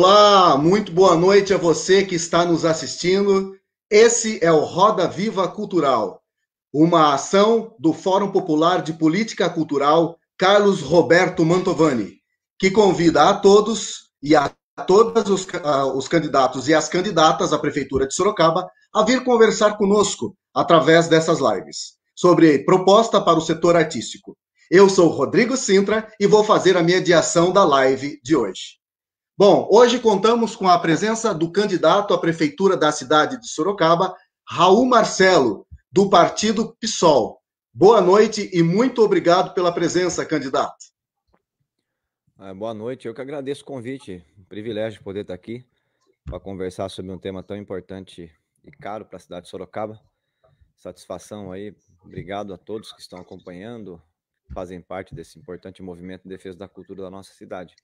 Olá, muito boa noite a você que está nos assistindo. Esse é o Roda Viva Cultural, uma ação do Fórum Popular de Política Cultural Carlos Roberto Mantovani, que convida a todos e a todos os, ah, os candidatos e as candidatas à Prefeitura de Sorocaba a vir conversar conosco através dessas lives sobre proposta para o setor artístico. Eu sou Rodrigo Sintra e vou fazer a mediação da live de hoje. Bom, hoje contamos com a presença do candidato à prefeitura da cidade de Sorocaba, Raul Marcelo, do partido PSOL. Boa noite e muito obrigado pela presença, candidato. Ah, boa noite, eu que agradeço o convite. Um privilégio poder estar aqui para conversar sobre um tema tão importante e caro para a cidade de Sorocaba. Satisfação aí, obrigado a todos que estão acompanhando, fazem parte desse importante movimento de defesa da cultura da nossa cidade.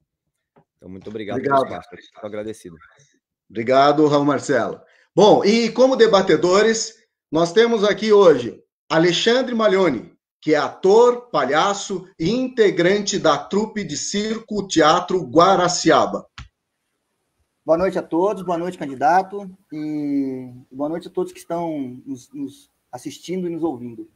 Então, muito obrigado, obrigado. pelo Estou agradecido. Obrigado, Raul Marcelo. Bom, e como debatedores, nós temos aqui hoje Alexandre Malhoni, que é ator, palhaço e integrante da trupe de circo Teatro Guaraciaba. Boa noite a todos, boa noite, candidato, e boa noite a todos que estão nos, nos assistindo e nos ouvindo.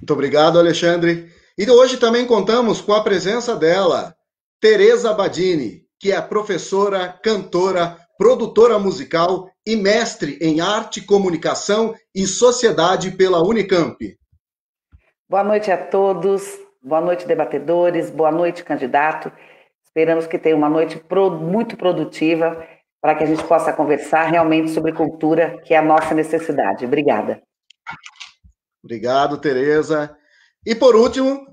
Muito obrigado, Alexandre. E hoje também contamos com a presença dela, Tereza Badini, que é professora, cantora, produtora musical e mestre em arte, comunicação e sociedade pela Unicamp. Boa noite a todos, boa noite, debatedores, boa noite, candidato. Esperamos que tenha uma noite pro, muito produtiva para que a gente possa conversar realmente sobre cultura, que é a nossa necessidade. Obrigada. Obrigado, Tereza. E por último,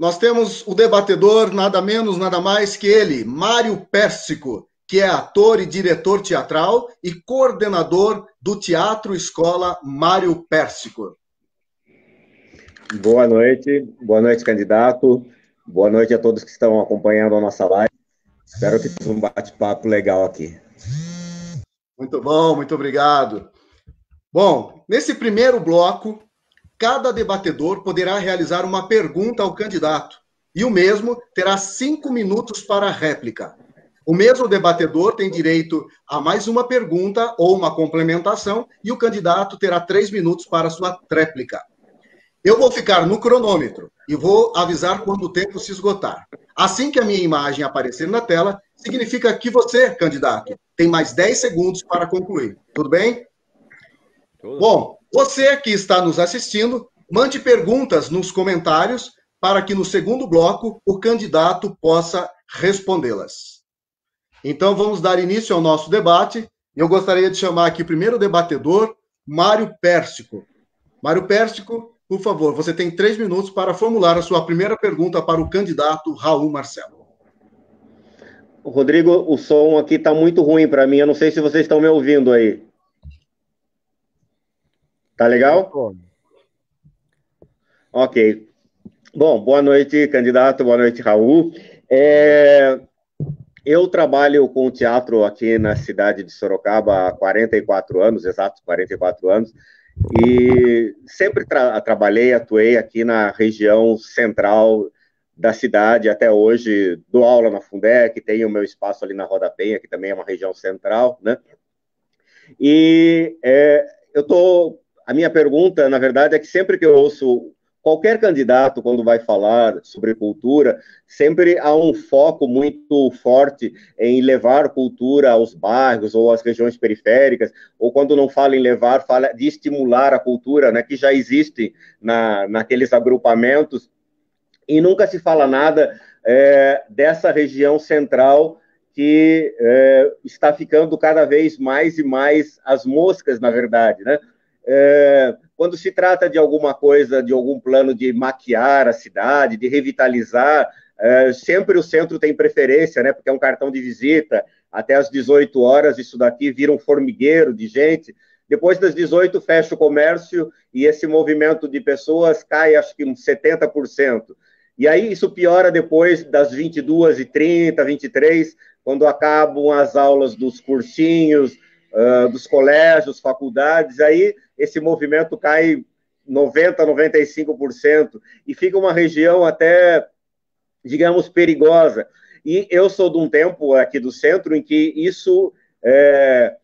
nós temos o debatedor, nada menos, nada mais que ele, Mário Pérsico, que é ator e diretor teatral e coordenador do Teatro Escola Mário Pérsico. Boa noite, boa noite, candidato. Boa noite a todos que estão acompanhando a nossa live. Espero que tenha um bate-papo legal aqui. Muito bom, muito obrigado. Bom, nesse primeiro bloco, cada debatedor poderá realizar uma pergunta ao candidato e o mesmo terá cinco minutos para réplica. O mesmo debatedor tem direito a mais uma pergunta ou uma complementação e o candidato terá três minutos para sua réplica. Eu vou ficar no cronômetro e vou avisar quando o tempo se esgotar. Assim que a minha imagem aparecer na tela, significa que você, candidato, tem mais 10 segundos para concluir. Tudo bem? Tudo. Bom, você que está nos assistindo, mande perguntas nos comentários para que no segundo bloco o candidato possa respondê-las. Então vamos dar início ao nosso debate. Eu gostaria de chamar aqui primeiro o debatedor, Mário Pérsico. Mário Pérsico, por favor, você tem três minutos para formular a sua primeira pergunta para o candidato Raul Marcelo. Rodrigo, o som aqui está muito ruim para mim. Eu não sei se vocês estão me ouvindo aí. Tá legal? Tá ok. Bom, boa noite, candidato, boa noite, Raul. É, eu trabalho com teatro aqui na cidade de Sorocaba há 44 anos, exatos 44 anos, e sempre tra trabalhei, atuei aqui na região central da cidade até hoje, dou aula na Fundec, tenho o meu espaço ali na Roda Penha, que também é uma região central, né? E é, eu estou a minha pergunta, na verdade, é que sempre que eu ouço qualquer candidato, quando vai falar sobre cultura, sempre há um foco muito forte em levar cultura aos bairros ou às regiões periféricas, ou quando não fala em levar, fala de estimular a cultura, né, que já existe na, naqueles agrupamentos, e nunca se fala nada é, dessa região central que é, está ficando cada vez mais e mais as moscas, na verdade, né? É, quando se trata de alguma coisa, de algum plano de maquiar a cidade, de revitalizar, é, sempre o centro tem preferência, né? Porque é um cartão de visita. Até as 18 horas, isso daqui vira um formigueiro de gente. Depois das 18, fecha o comércio e esse movimento de pessoas cai, acho que uns 70%. E aí isso piora depois das 22h30, 23 quando acabam as aulas dos cursinhos, uh, dos colégios, faculdades. Aí esse movimento cai 90%, 95%, e fica uma região até, digamos, perigosa. E eu sou de um tempo aqui do centro em que isso, é,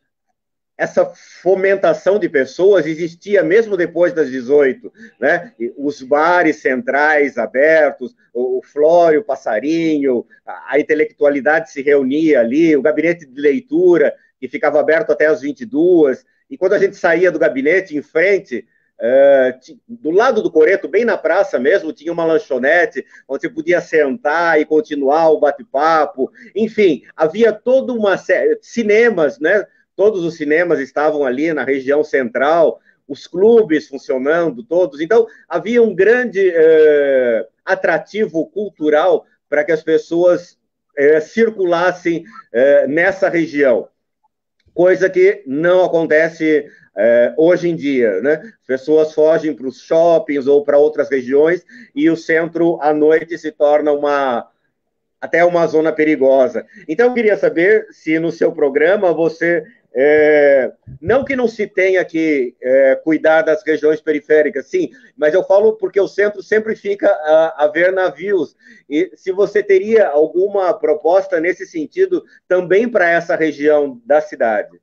essa fomentação de pessoas existia mesmo depois das 18, né? Os bares centrais abertos, o, o Flório, o Passarinho, a, a intelectualidade se reunia ali, o gabinete de leitura que ficava aberto até as 22, e quando a gente saía do gabinete, em frente, uh, do lado do Coreto, bem na praça mesmo, tinha uma lanchonete onde você podia sentar e continuar o bate-papo. Enfim, havia toda uma série. Cinemas, né? Todos os cinemas estavam ali na região central, os clubes funcionando, todos. Então, havia um grande uh, atrativo cultural para que as pessoas eh, circulassem nessa região coisa que não acontece é, hoje em dia, né? Pessoas fogem para os shoppings ou para outras regiões e o centro à noite se torna uma até uma zona perigosa. Então eu queria saber se no seu programa você é, não que não se tenha que é, cuidar das regiões periféricas, sim, mas eu falo porque o centro sempre fica a, a, ver navios. E se você teria alguma proposta nesse sentido também para essa região da cidade?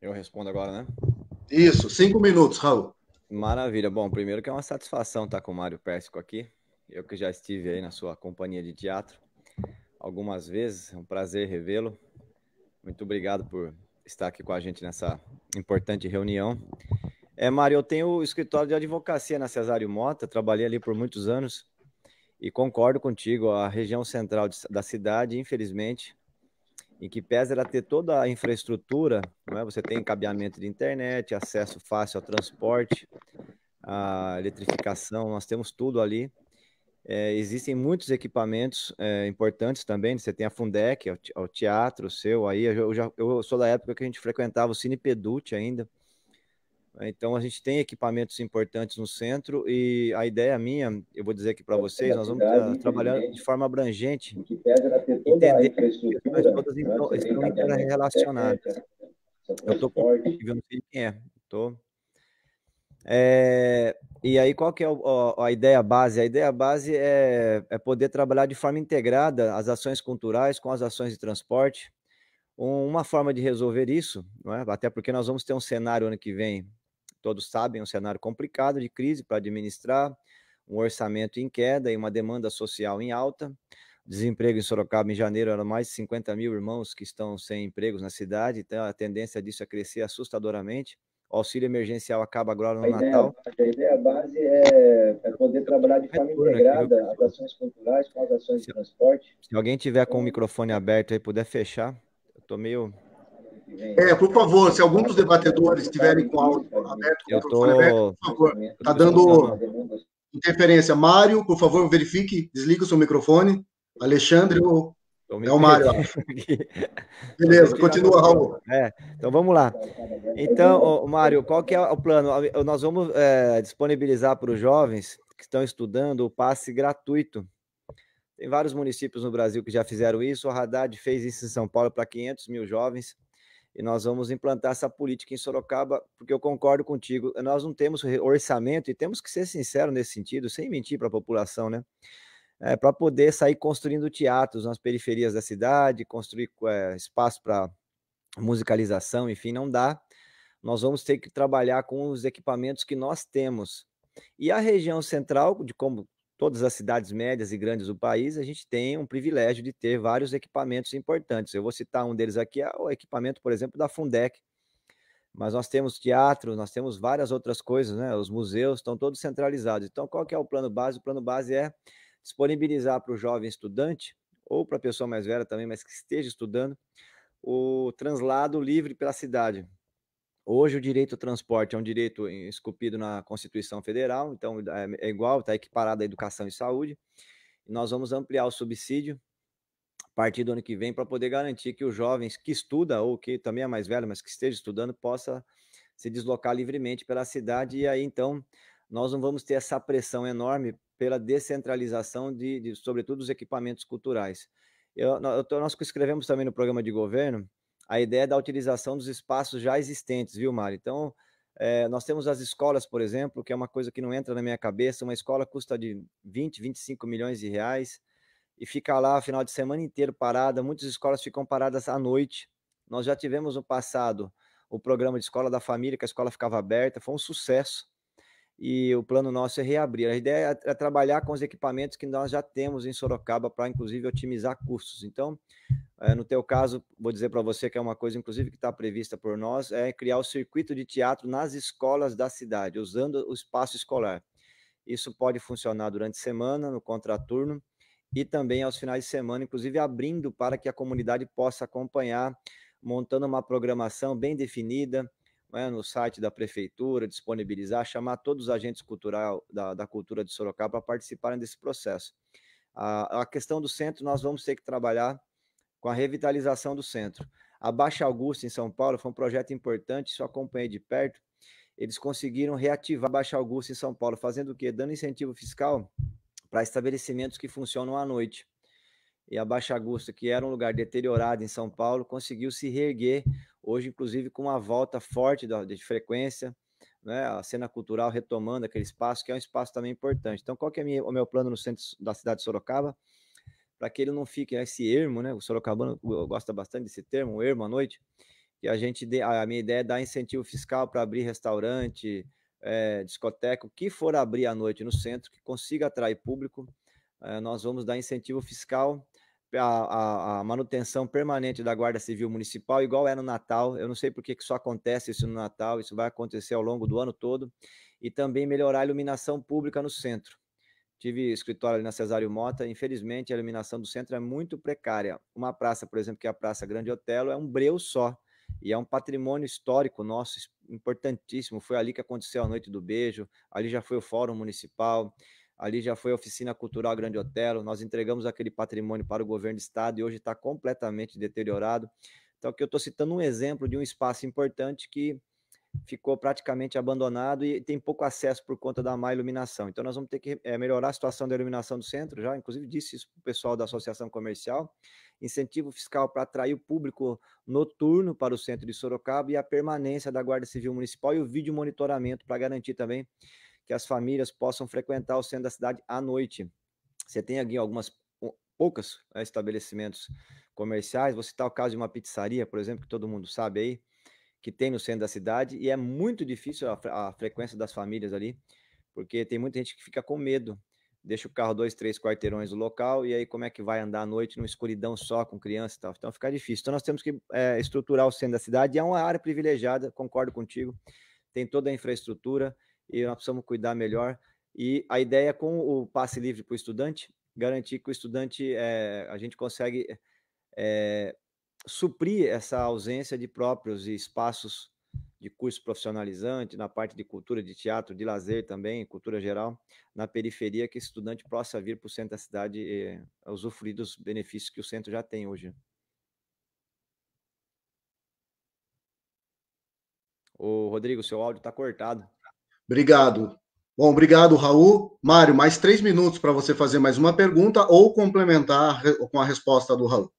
Eu respondo agora, né? Isso, cinco minutos, Raul. Maravilha. Bom, primeiro que é uma satisfação estar com o Mário Pérsico aqui. Eu que já estive aí na sua companhia de teatro algumas vezes. É um prazer revê-lo. Muito obrigado por estar aqui com a gente nessa importante reunião. É, Mário, eu tenho o escritório de advocacia na Cesário Mota, trabalhei ali por muitos anos e concordo contigo. A região central de, da cidade, infelizmente, em que pese era ter toda a infraestrutura, não é? você tem cabimento de internet, acesso fácil ao transporte, a eletrificação, nós temos tudo ali. É, existem muitos equipamentos é, importantes também. Né, você tem a Fundec, é é o teatro seu aí. Eu, já, eu sou da época que a gente frequentava o Cine Pedute ainda. Né, então a gente tem equipamentos importantes no centro e a ideia minha, eu vou dizer aqui para é, vocês, nós vamos tra eh, trabalhar de forma abrangente, que entender que as todas né, então estão interrelacionadas. Eu estou com quem é, estou é, e aí, qual que é o, a, ideia base? A ideia base é, é, poder trabalhar de forma integrada as ações culturais com as ações de transporte. Um, uma forma de resolver isso, é? até porque nós vamos ter um cenário ano que vem, todos sabem, um cenário complicado de crise para administrar, um orçamento em queda e uma demanda social em alta. Desemprego em Sorocaba em janeiro era mais de 50 mil irmãos que estão sem empregos na cidade, então a tendência disso é crescer assustadoramente. O auxílio emergencial acaba agora no a Natal. Ideia, a ideia base é, é poder então, trabalhar de forma integrada as ações culturais com as ações se, de transporte. Se alguém tiver com o então, microfone é. aberto aí, puder fechar, eu estou meio... É, por favor, se algum dos debatedores tiverem com áudio aberto, eu tô... aberto, por favor, está dando tá interferência. Mário, por favor, verifique, desliga o seu microfone. Alexandre ou então, é o Mário. Beleza, continua, Raul. É, então vamos lá. Então, Mário, qual que é o plano? Nós vamos é, disponibilizar para os jovens que estão estudando o passe gratuito. Tem vários municípios no Brasil que já fizeram isso. O Haddad fez isso em São Paulo para 500 mil jovens. E nós vamos implantar essa política em Sorocaba, porque eu concordo contigo. Nós não temos orçamento e temos que ser sinceros nesse sentido, sem mentir para a população, né? é, eh, para poder sair construindo teatros nas periferias da cidade, construir é, espaço para musicalização, enfim, não dá. Nós vamos ter que trabalhar com os equipamentos que nós temos. E a região central, de como todas as cidades médias e grandes do país, a gente tem um privilégio de ter vários equipamentos importantes. Eu vou citar um deles aqui, é o equipamento, por exemplo, da Fundec. Mas nós temos teatro, nós temos várias outras coisas, né? Os museus estão todos centralizados. Então, qual que é o plano base? O plano base é disponibilizar para o jovem estudante, ou para a pessoa mais velha também, mas que esteja estudando, o translado livre pela cidade. Hoje, o direito ao transporte é um direito eh, esculpido na Constituição Federal, então é, é igual, está equiparado à educação e saúde. nós vamos ampliar o subsídio a partir do ano que vem para poder garantir que os jovens que estuda ou que também é mais velho, mas que esteja estudando, possa se deslocar livremente pela cidade e aí então nós não vamos ter essa pressão enorme pela descentralização de, de sobretudo, dos equipamentos culturais. Eu, nós escrevemos também no programa de governo a ideia da utilização dos espaços já existentes, viu, Mari? Então, é, nós temos as escolas, por exemplo, que é uma coisa que não entra na minha cabeça. Uma escola custa de 20, 25 milhões de reais e fica lá o final de semana inteiro parada. Muitas escolas ficam paradas à noite. Nós já tivemos no passado o programa de escola da família, que a escola ficava aberta, foi um sucesso e o plano nosso é reabrir. A ideia é, é trabalhar com os equipamentos que nós já temos em Sorocaba para, inclusive, otimizar custos. Então, eh, no teu caso, vou dizer para você que é uma coisa, inclusive, que está prevista por nós, é criar o circuito de teatro nas escolas da cidade, usando o espaço escolar. Isso pode funcionar durante a semana, no contraturno, e também aos finais de semana, inclusive abrindo para que a comunidade possa acompanhar, montando uma programação bem definida, né, no site da prefeitura, disponibilizar, chamar todos os agentes cultural, da, da cultura de Sorocaba para participarem desse processo. A, a questão do centro, nós vamos ter que trabalhar com a revitalização do centro. A Baixa Augusta, em São Paulo, foi um projeto importante, isso acompanhei de perto. Eles conseguiram reativar a Baixa Augusta em São Paulo, fazendo o quê? Dando incentivo fiscal para estabelecimentos que funcionam à noite e a Baixa Augusta, que era um lugar deteriorado em São Paulo, conseguiu se reerguer, hoje, inclusive, com uma volta forte de frequência, né? a cena cultural retomando aquele espaço, que é um espaço também importante. Então, qual que é o meu plano no centro da cidade de Sorocaba? Para que ele não fique esse ermo, né? o sorocabano gosta bastante desse termo, o ermo à noite, E a gente a minha ideia é dar incentivo fiscal para abrir restaurante, é, discoteca, o que for abrir à noite no centro, que consiga atrair público, é, nós vamos dar incentivo fiscal a, a, a, manutenção permanente da Guarda Civil Municipal, igual é no Natal. Eu não sei por que só acontece isso no Natal, isso vai acontecer ao longo do ano todo, e também melhorar a iluminação pública no centro. Tive escritório ali na Cesário Mota, infelizmente a iluminação do centro é muito precária. Uma praça, por exemplo, que é a Praça Grande Otelo, é um breu só, e é um patrimônio histórico nosso importantíssimo. Foi ali que aconteceu a Noite do Beijo, ali já foi o Fórum Municipal, ali já foi a Oficina Cultural Grande Otelo, nós entregamos aquele patrimônio para o governo do estado e hoje está completamente deteriorado. Então, aqui eu estou citando um exemplo de um espaço importante que ficou praticamente abandonado e tem pouco acesso por conta da má iluminação. Então, nós vamos ter que é, melhorar a situação da iluminação do centro, já inclusive disse isso para o pessoal da Associação Comercial, incentivo fiscal para atrair o público noturno para o centro de Sorocaba e a permanência da Guarda Civil Municipal e o vídeo monitoramento para garantir também que as famílias possam frequentar o centro da cidade à noite. Você tem aqui algumas poucas eh, estabelecimentos comerciais. Vou citar o caso de uma pizzaria, por exemplo, que todo mundo sabe aí, que tem no centro da cidade, e é muito difícil a, a frequência das famílias ali, porque tem muita gente que fica com medo. Deixa o carro dois, três quarteirões do local, e aí como é que vai andar à noite numa escuridão só com criança e tal? Então fica difícil. Então nós temos que é, estruturar o centro da cidade, e é uma área privilegiada, concordo contigo, tem toda a infraestrutura, e nós precisamos cuidar melhor. E a ideia com o passe livre para o estudante, garantir que o estudante, é, a gente consegue é, suprir essa ausência de próprios espaços de curso profissionalizante, na parte de cultura, de teatro, de lazer também, cultura geral, na periferia, que o estudante possa vir para o centro da cidade e eh, usufruir dos benefícios que o centro já tem hoje. o Rodrigo, seu áudio está cortado. Obrigado. Bom, obrigado, Raul. Mário, mais três minutos para você fazer mais uma pergunta ou complementar com a resposta do Raul.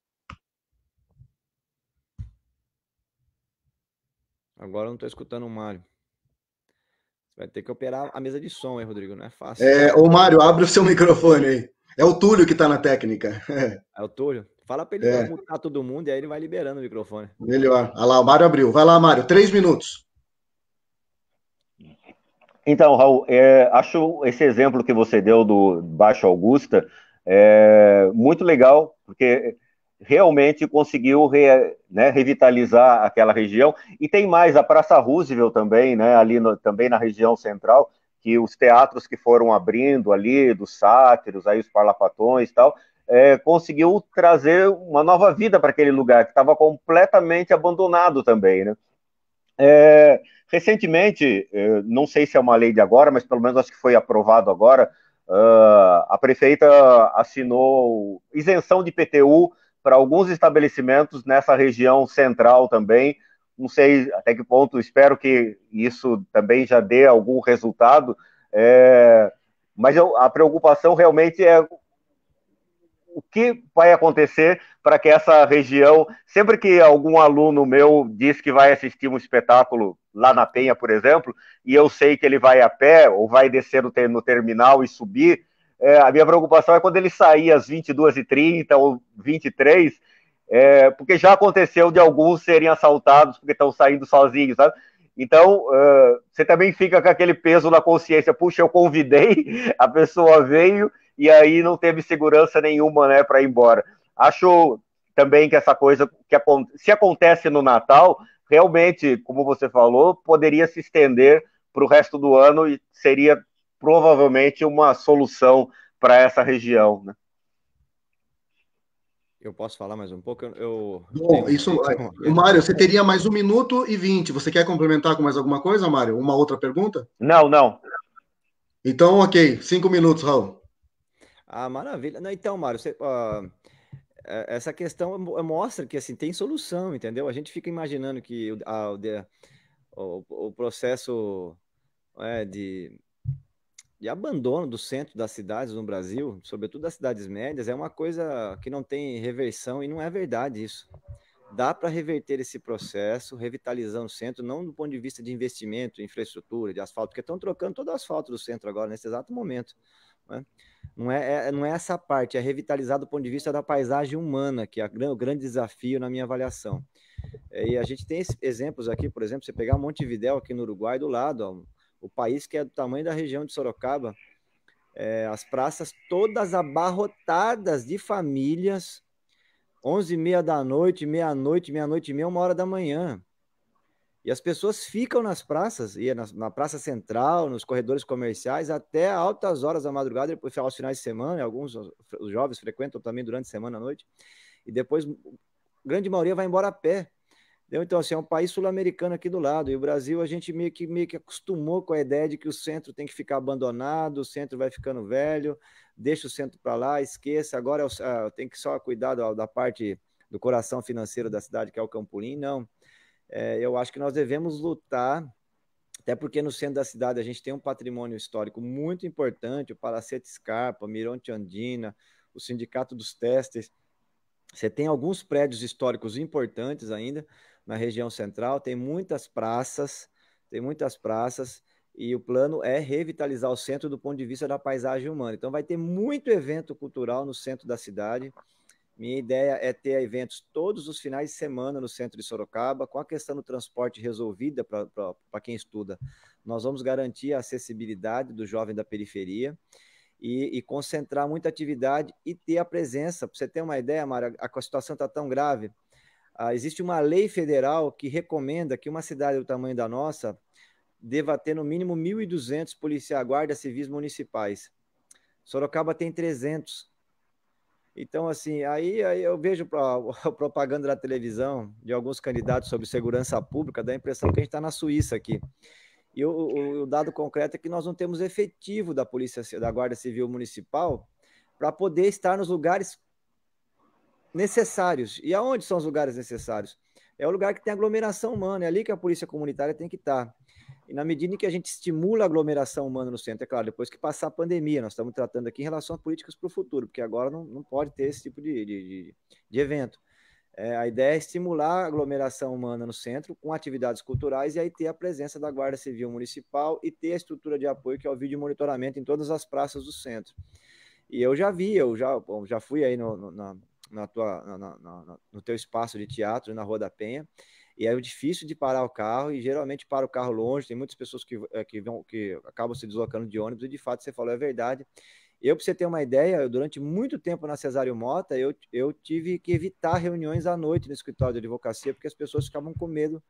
Agora eu não estou escutando o Mário. Vai ter que operar a mesa de som, hein, Rodrigo? Não é fácil. É, ô Mário, abre o seu microfone aí. É o Túlio que está na técnica. É. o Túlio. Fala para ele é. mutar todo mundo e aí ele vai liberando o microfone. Melhor. Olha lá, o Mário abriu. Vai lá, Mário. Três minutos. Então, Raul, é, acho esse exemplo que você deu do Baixo Augusta é, muito legal, porque realmente conseguiu re, né, revitalizar aquela região. E tem mais, a Praça Roosevelt também, né, ali no, também na região central, que os teatros que foram abrindo ali, dos sátiros, aí os parlapatões e tal, é, conseguiu trazer uma nova vida para aquele lugar, que estava completamente abandonado também, né? É, recentemente, é, não sei se é uma lei de agora, mas pelo menos acho que foi aprovado agora, ah, a prefeita assinou isenção de PTU para alguns estabelecimentos nessa região central também. Não sei até que ponto, espero que isso também já dê algum resultado, é, mas eu, a preocupação realmente é o que vai acontecer para que essa região, sempre que algum aluno meu diz que vai assistir um espetáculo lá na Penha, por exemplo, e eu sei que ele vai a pé ou vai descer no, no terminal e subir, é, a minha preocupação é quando ele sair às 22h30 ou 23 é, porque já aconteceu de alguns serem assaltados porque estão saindo sozinhos, sabe? Então, uh, você também fica com aquele peso na consciência, puxa, eu convidei, a pessoa veio e aí não teve segurança nenhuma, né, para ir embora. Acho também que essa coisa que se acontece no Natal, realmente, como você falou, poderia se estender para o resto do ano e seria provavelmente uma solução para essa região, né? Eu posso falar mais um pouco? Eu, Bom, isso. É, isso, Mário, você teria mais um minuto e vinte. Você quer complementar com mais alguma coisa, Mário? Uma outra pergunta? Não, não. Então, ok. Cinco minutos, Raul. Ah, maravilha. Não, então, Mário, você, uh, essa questão eh, mostra que assim, tem solução, entendeu? A gente fica imaginando que o, a, o, o processo é, de, de abandono do centro das cidades no Brasil, sobretudo das cidades médias, é uma coisa que não tem reversão e não é verdade isso. Dá para reverter esse processo, revitalizando o centro, não do ponto de vista de investimento, infraestrutura, de asfalto, porque estão trocando todo o asfalto do centro agora, nesse exato momento. Né? Não, é, é, não é essa parte, é revitalizar do ponto de vista da paisagem humana, que é o grande desafio na minha avaliação. É, e a gente tem exemplos aqui, por exemplo, você pegar Montevidéu aqui no Uruguai, do lado, ó, o país que é do tamanho da região de Sorocaba, é, as praças todas abarrotadas de famílias, 11 e meia da noite, meia-noite, meia-noite e meia, uma hora da manhã. E as pessoas ficam nas praças, e na, na, praça central, nos corredores comerciais, até altas horas da madrugada, depois aos finais de semana, alguns os jovens frequentam também durante a semana à noite, e depois grande maioria vai embora a pé. Então, assim, é um país sul-americano aqui do lado, e o Brasil a gente meio que, meio que acostumou com a ideia de que o centro tem que ficar abandonado, o centro vai ficando velho, deixa o centro para lá, esqueça, agora é ah, tem que só cuidar da, da parte do coração financeiro da cidade, que é o Campolim, não é, eu acho que nós devemos lutar, até porque no centro da cidade a gente tem um patrimônio histórico muito importante, o Palacete Scarpa, Mironte Andina, o Sindicato dos Testes. você tem alguns prédios históricos importantes ainda na região central, tem muitas praças, tem muitas praças, e o plano é revitalizar o centro do ponto de vista da paisagem humana. Então vai ter muito evento cultural no centro da cidade, minha ideia é ter eventos todos os finais de semana no centro de Sorocaba, com a questão do transporte resolvida para quem estuda. Nós vamos garantir a acessibilidade do jovem da periferia e, e concentrar muita atividade e ter a presença. Para você ter uma ideia, Mara, a, a situação está tão grave. Ah, existe uma lei federal que recomenda que uma cidade do tamanho da nossa deva ter no mínimo 1.200 policiais guardas civis municipais. Sorocaba tem 300. Então, assim, aí, aí eu vejo a, propaganda da televisão de alguns candidatos sobre segurança pública, dá a impressão que a gente está na Suíça aqui. E o, o, o, dado concreto é que nós não temos efetivo da polícia da Guarda Civil Municipal para poder estar nos lugares necessários. E aonde são os lugares necessários? É o lugar que tem aglomeração humana, é ali que a polícia comunitária tem que estar. Tá. E na medida em que a gente estimula a aglomeração humana no centro, é claro, depois que passar a pandemia, nós estamos tratando aqui em relação a políticas para o futuro, porque agora não, não pode ter esse tipo de, de, de evento. É, a ideia é estimular a aglomeração humana no centro com atividades culturais e aí ter a presença da Guarda Civil Municipal e ter a estrutura de apoio que é o vídeo monitoramento em todas as praças do centro. E eu já vi, eu já, bom, já fui aí no, no na, na tua, na, na, no teu espaço de teatro na Rua da Penha e é difícil de parar o carro, e geralmente para o carro longe, tem muitas pessoas que, eh, que, vão, que acabam se deslocando de ônibus, e de fato você falou, é verdade. Eu, para você ter uma ideia, eu, durante muito tempo na Cesário Mota, eu, eu tive que evitar reuniões à noite no escritório de advocacia, porque as pessoas ficavam com medo,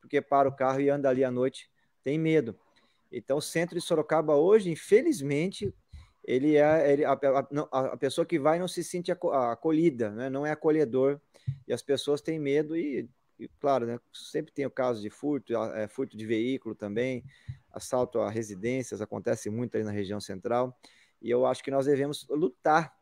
porque para o carro e anda ali à noite, tem medo. Então, o centro de Sorocaba hoje, infelizmente, ele é ele, a, a, a, pessoa que vai não se sente acolhida, né? não é acolhedor, e as pessoas têm medo e e claro, né, sempre tem o caso de furto, é, furto de veículo também, assalto a residências, acontece muito aí na região central, e eu acho que nós devemos lutar,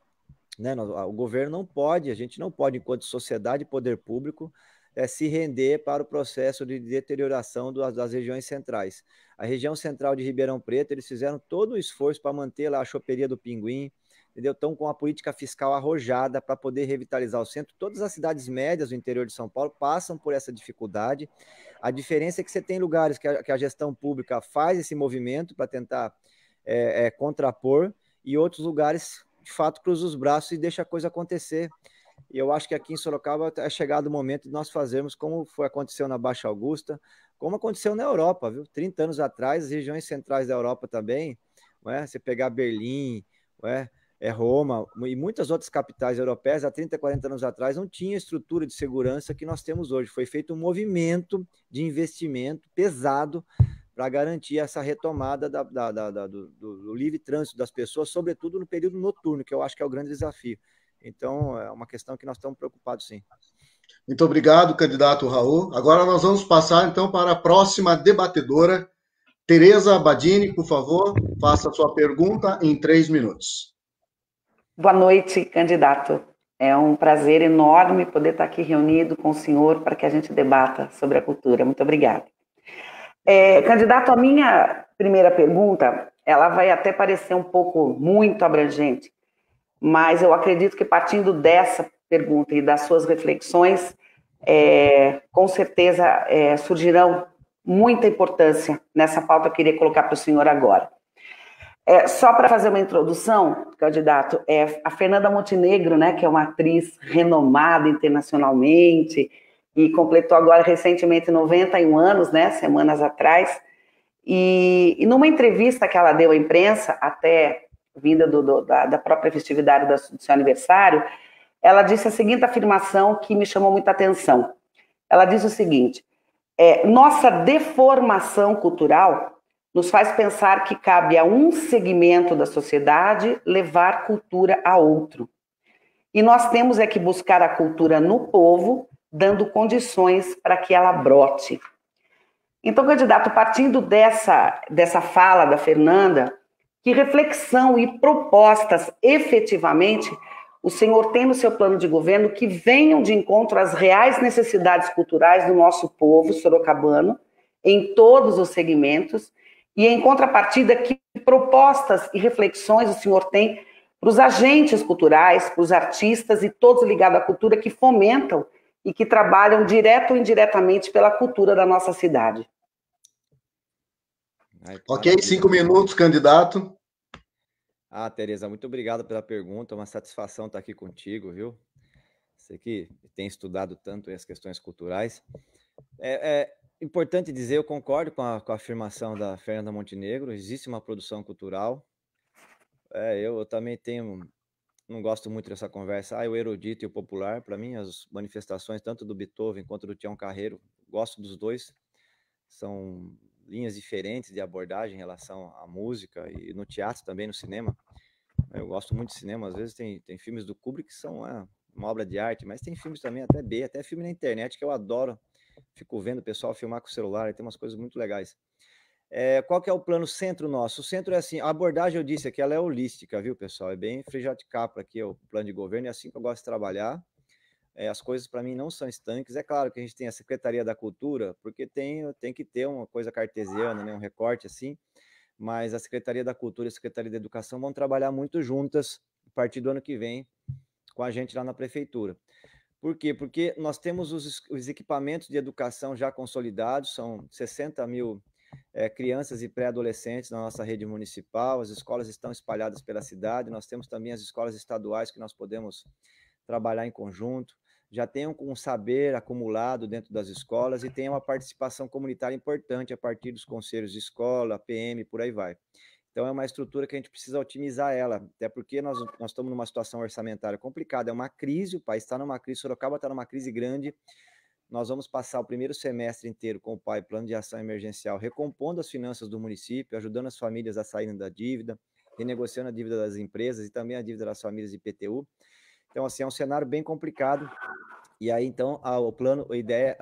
né, o governo não pode, a gente não pode, enquanto sociedade e poder público, é, se render para o processo de deterioração das regiões centrais. A região central de Ribeirão Preto, eles fizeram todo o esforço para manter lá a choperia do Pinguim, entendeu? Estão com a política fiscal arrojada para poder revitalizar o centro. Todas as cidades médias do interior de São Paulo passam por essa dificuldade. A diferença é que você tem lugares que a, que a gestão pública faz esse movimento para tentar é, é, contrapor, e outros lugares, de fato, cruzam os braços e deixa a coisa acontecer. E eu acho que aqui em Sorocaba é chegado o momento de nós fazermos como foi aconteceu na Baixa Augusta, como aconteceu na Europa, viu? 30 anos atrás, as regiões centrais da Europa também, não é? Você pegar Berlim, não é? é Roma e muitas outras capitais europeias há 30, 40 anos atrás não tinha estrutura de segurança que nós temos hoje. Foi feito um movimento de investimento pesado para garantir essa retomada da, da, da, do, do, livre trânsito das pessoas, sobretudo no período noturno, que eu acho que é o grande desafio. Então, é uma questão que nós estamos preocupados, sim. Muito obrigado, candidato Raul. Agora nós vamos passar, então, para a próxima debatedora. Tereza Badini, por favor, faça a sua pergunta em três minutos. Boa noite, candidato. É um prazer enorme poder estar aqui reunido com o senhor para que a gente debata sobre a cultura. Muito obrigada. É, candidato, a minha primeira pergunta, ela vai até parecer um pouco muito abrangente, mas eu acredito que partindo dessa pergunta e das suas reflexões, é, com certeza é, surgirão muita importância nessa pauta que eu queria colocar para o senhor agora. É, só para fazer uma introdução, candidato, é, a Fernanda Montenegro, né, que é uma atriz renomada internacionalmente e completou agora recentemente 91 anos, né, semanas atrás, e, e numa entrevista que ela deu à imprensa, até vinda do, do, da, da, própria festividade do seu aniversário, ela disse a seguinte afirmação que me chamou muita atenção. Ela diz o seguinte: é, nossa deformação cultural nos faz pensar que cabe a um segmento da sociedade levar cultura a outro. E nós temos é que buscar a cultura no povo, dando condições para que ela brote. Então, candidato, partindo dessa, dessa fala da Fernanda, que reflexão e propostas efetivamente o senhor tem no seu plano de governo que venham de encontro às reais necessidades culturais do nosso povo sorocabano, em todos os segmentos, e, em contrapartida, que propostas e reflexões o senhor tem para os agentes culturais, para os artistas e todos ligados à cultura que fomentam e que trabalham direto ou indiretamente pela cultura da nossa cidade. Ok, cinco minutos, candidato. Ah, Tereza, muito obrigado pela pergunta. É uma satisfação estar aqui contigo, viu? Você que tem estudado tanto as questões culturais. É, é, importante dizer, eu concordo com a, com a, afirmação da Fernanda Montenegro, existe uma produção cultural. É, eu, eu, também tenho, não gosto muito dessa conversa, ah, o erudito e o popular, para mim as manifestações tanto do Beethoven quanto do Tião Carreiro, gosto dos dois, são linhas diferentes de abordagem em relação à música e no teatro também, no cinema. Eu gosto muito de cinema, às vezes tem, tem filmes do Kubrick que são é, uma obra de arte, mas tem filmes também até B, até filme na internet que eu adoro, Fico vendo o pessoal filmar com o celular, tem umas coisas muito legais. É, qual que é o plano centro nosso? O centro é assim, a abordagem eu disse aqui, ela é holística, viu, pessoal? É bem Frijat Capra aqui, é o plano de governo, é assim que eu gosto de trabalhar. É, as coisas para mim não são estanques. É claro que a gente tem a Secretaria da Cultura, porque tem, tem que ter uma coisa cartesiana, né, um recorte assim, mas a Secretaria da Cultura e a Secretaria da Educação vão trabalhar muito juntas a partir do ano que vem com a gente lá na prefeitura. Por quê? Porque nós temos os, os equipamentos de educação já consolidados, são 60 mil é, crianças e pré-adolescentes na nossa rede municipal, as escolas estão espalhadas pela cidade, nós temos também as escolas estaduais que nós podemos trabalhar em conjunto, já tem um, um saber acumulado dentro das escolas e tem uma participação comunitária importante a partir dos conselhos de escola, PM, por aí vai. Então, é uma estrutura que a gente precisa otimizar ela, até porque nós, nós estamos numa situação orçamentária complicada, é uma crise, o país está numa crise, Sorocaba está numa crise grande. Nós vamos passar o primeiro semestre inteiro com o PAI, Plano de Ação Emergencial, recompondo as finanças do município, ajudando as famílias a saírem da dívida, renegociando a dívida das empresas e também a dívida das famílias de IPTU. Então, assim, é um cenário bem complicado. E aí, então, a, o plano, a ideia,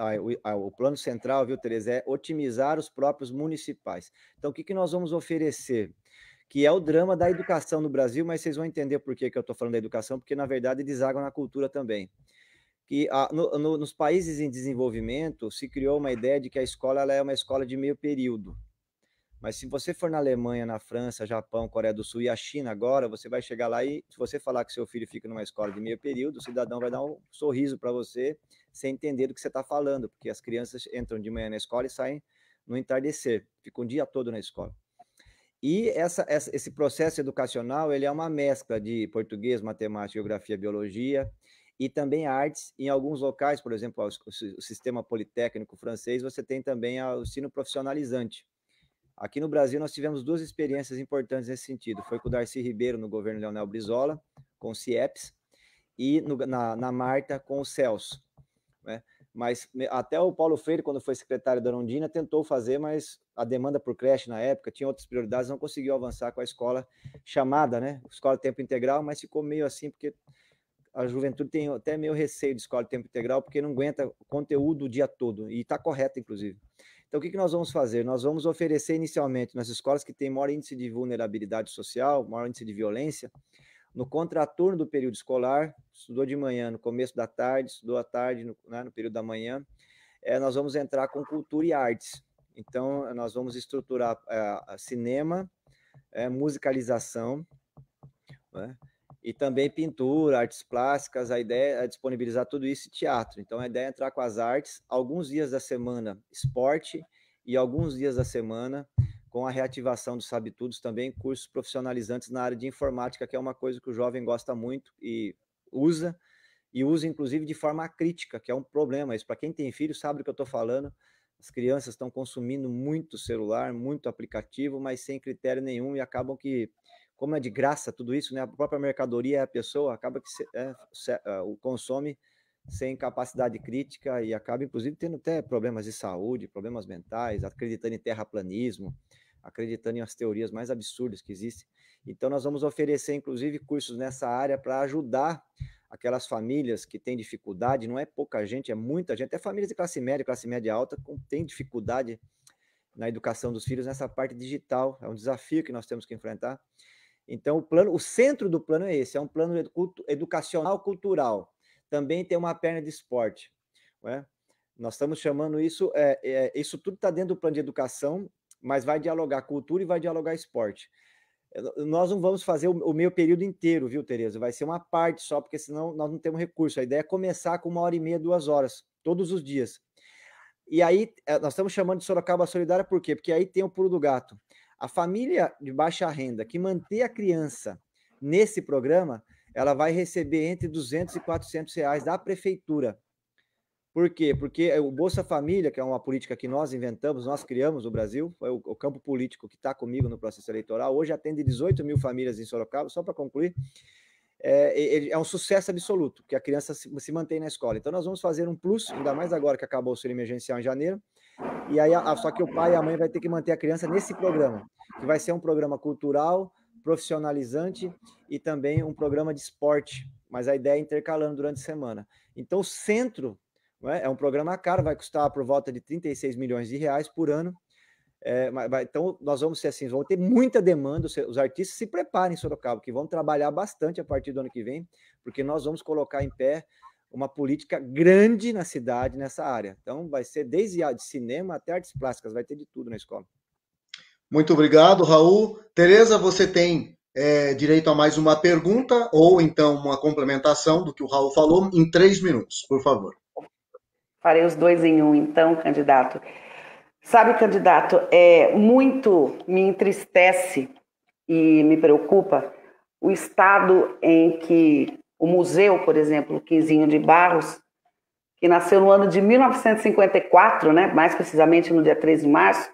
a, o plano central, viu, Tereza, é otimizar os próprios municipais. Então, o que, que nós vamos oferecer? que é o drama da educação no Brasil, mas vocês vão entender por que, que eu estou falando da educação, porque na verdade deságua na cultura também. Que a, no, no, nos países em desenvolvimento se criou uma ideia de que a escola é uma escola de meio período. Mas se você for na Alemanha, na França, Japão, Coreia do Sul e a China agora, você vai chegar lá e se você falar que seu filho fica numa escola de meio período, o cidadão vai dar um sorriso para você sem entender do que você está falando, porque as crianças entram de manhã na escola e saem no entardecer, ficam o dia todo na escola. E essa, essa, esse processo educacional ele é uma mescla de português, matemática, geografia, biologia e também artes. Em alguns locais, por exemplo, o, sistema politécnico francês, você tem também o ensino profissionalizante. Aqui no Brasil, nós tivemos duas experiências importantes nesse sentido. Foi com o Darcy Ribeiro, no governo Leonel Brizola, com o CIEPS, e no, na, na Marta, com o Celso. Né? mas até o Paulo Freire, quando foi secretário da Rondina, tentou fazer, mas a demanda por creche na época tinha outras prioridades, não conseguiu avançar com a escola chamada, né? Escola tempo integral, mas ficou meio assim, porque a juventude tem até meio receio de escola tempo integral, porque não aguenta conteúdo o dia todo, e está correto, inclusive. Então, o que, que nós vamos fazer? Nós vamos oferecer inicialmente nas escolas que têm maior índice de vulnerabilidade social, maior índice de violência, no contraturno do período escolar, estudou de manhã, no começo da tarde, estudou à tarde, no, né, no período da manhã, é, nós vamos entrar com cultura e artes. Então, nós vamos estruturar é, cinema, é, musicalização, né, e também pintura, artes plásticas, a ideia é disponibilizar tudo isso e teatro. Então, a ideia é entrar com as artes, alguns dias da semana, esporte, e alguns dias da semana, com a reativação do Sabe Tudos também, cursos profissionalizantes na área de informática, que é uma coisa que o jovem gosta muito e usa, e usa inclusive de forma crítica, que é um problema. Isso para quem tem filho sabe do que eu estou falando. As crianças estão consumindo muito celular, muito aplicativo, mas sem critério nenhum e acabam que, como é de graça tudo isso, né? A própria mercadoria é a pessoa, acaba que se, é, se, é, o consome sem capacidade crítica e acaba, inclusive, tendo até problemas de saúde, problemas mentais, acreditando em terraplanismo, acreditando em umas teorias mais absurdas que existem. Então, nós vamos oferecer, inclusive, cursos nessa área para ajudar aquelas famílias que têm dificuldade, não é pouca gente, é muita gente, até famílias de classe média, classe média alta, têm dificuldade na educação dos filhos nessa parte digital, é um desafio que nós temos que enfrentar. Então, o plano, o centro do plano é esse, é um plano edu educacional cultural. Também tem uma perna de esporte. Não é? Nós estamos chamando isso, é, é, isso tudo está dentro do plano de educação mas vai dialogar cultura e vai dialogar esporte. Eh, nós não vamos fazer o meio período inteiro, viu, Tereza? Vai ser uma parte só, porque senão nós não temos recurso. A ideia é começar com uma hora e meia, duas horas, todos os dias. E aí, eh, nós estamos chamando de Sorocaba Solidária por quê? Porque aí tem o pulo do gato. A família de baixa renda que manter a criança nesse programa, ela vai receber entre 200 e 400 reais da prefeitura por quê? Porque eh, o Bolsa Família, que é uma política que nós inventamos, nós criamos no Brasil, foi o, campo político que está comigo no processo eleitoral, hoje atende 18 mil famílias em Sorocaba, só para concluir, é, é, um sucesso absoluto, que a criança se, se, mantém na escola. Então nós vamos fazer um plus, ainda mais agora que acabou o auxílio emergencial em janeiro, e aí só que o pai e a mãe vai ter que manter a criança nesse programa, que vai ser um programa cultural, profissionalizante e também um programa de esporte, mas a ideia é intercalando durante a semana. Então o centro é? é um programa caro, vai custar por volta de 36 milhões de reais por ano. É, então, nós vamos ser assim, vão ter muita demanda, os, os artistas se preparem em Sorocaba, que vão trabalhar bastante a partir do ano que vem, porque nós vamos colocar em pé uma política grande na cidade, nessa área. Então, vai ser desde a, de cinema até artes plásticas, vai ter de tudo na escola. Muito obrigado, Raul. Tereza, você tem é, direito a mais uma pergunta ou então uma complementação do que o Raul falou em três minutos, por favor. Farei os dois em um, então, candidato. Sabe, candidato, é muito me entristece e me preocupa o estado em que o museu, por exemplo, o Quinzinho de Barros, que nasceu no ano de 1954, né, mais precisamente no dia 13 de março,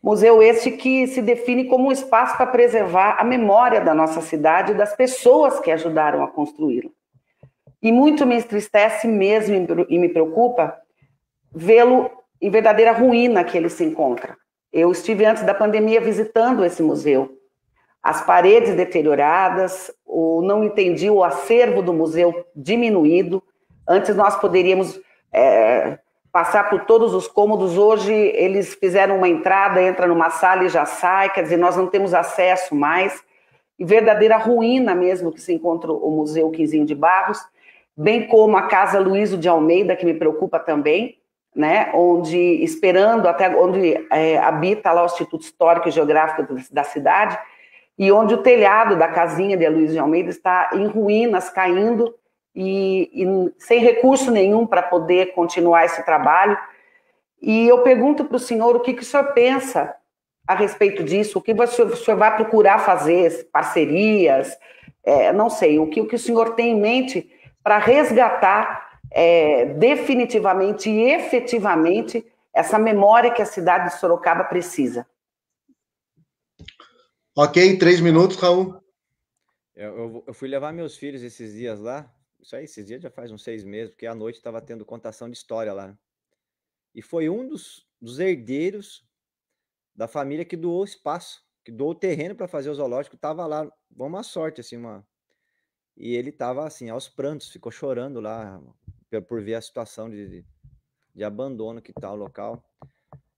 museu este que se define como um espaço para preservar a memória da nossa cidade e das pessoas que ajudaram a construí-lo. E muito me entristece mesmo e me preocupa vê-lo em verdadeira ruína que ele se encontra. Eu estive antes da pandemia visitando esse museu. As paredes deterioradas, o não entendi o acervo do museu diminuído. Antes nós poderíamos é, passar por todos os cômodos. Hoje eles fizeram uma entrada, entra numa sala e já sai. Quer dizer, nós não temos acesso mais. E verdadeira ruína mesmo que se encontra o Museu Quinzinho de Barros bem como a Casa Luíso de Almeida, que me preocupa também, né, onde esperando até onde é, habita lá o Instituto Histórico e Geográfico da cidade, e onde o telhado da casinha de Luiz de Almeida está em ruínas, caindo, e, e sem recurso nenhum para poder continuar esse trabalho. E eu pergunto para o senhor o que, que o senhor pensa a respeito disso, o que você, o senhor vai procurar fazer, parcerias, é, não sei, o que, o que o senhor tem em mente para resgatar é, definitivamente e efetivamente essa memória que a cidade de Sorocaba precisa. Ok, três minutos, Raul. Eu, eu, fui levar meus filhos esses dias lá, isso aí, esses dias já faz uns seis meses, porque à noite estava tendo contação de história lá. E foi um dos, dos herdeiros da família que doou espaço, que doou terreno para fazer o zoológico, estava lá. Uma sorte, assim, uma, e ele estava assim, aos prantos, ficou chorando lá por ver a situação de, de abandono que está o local.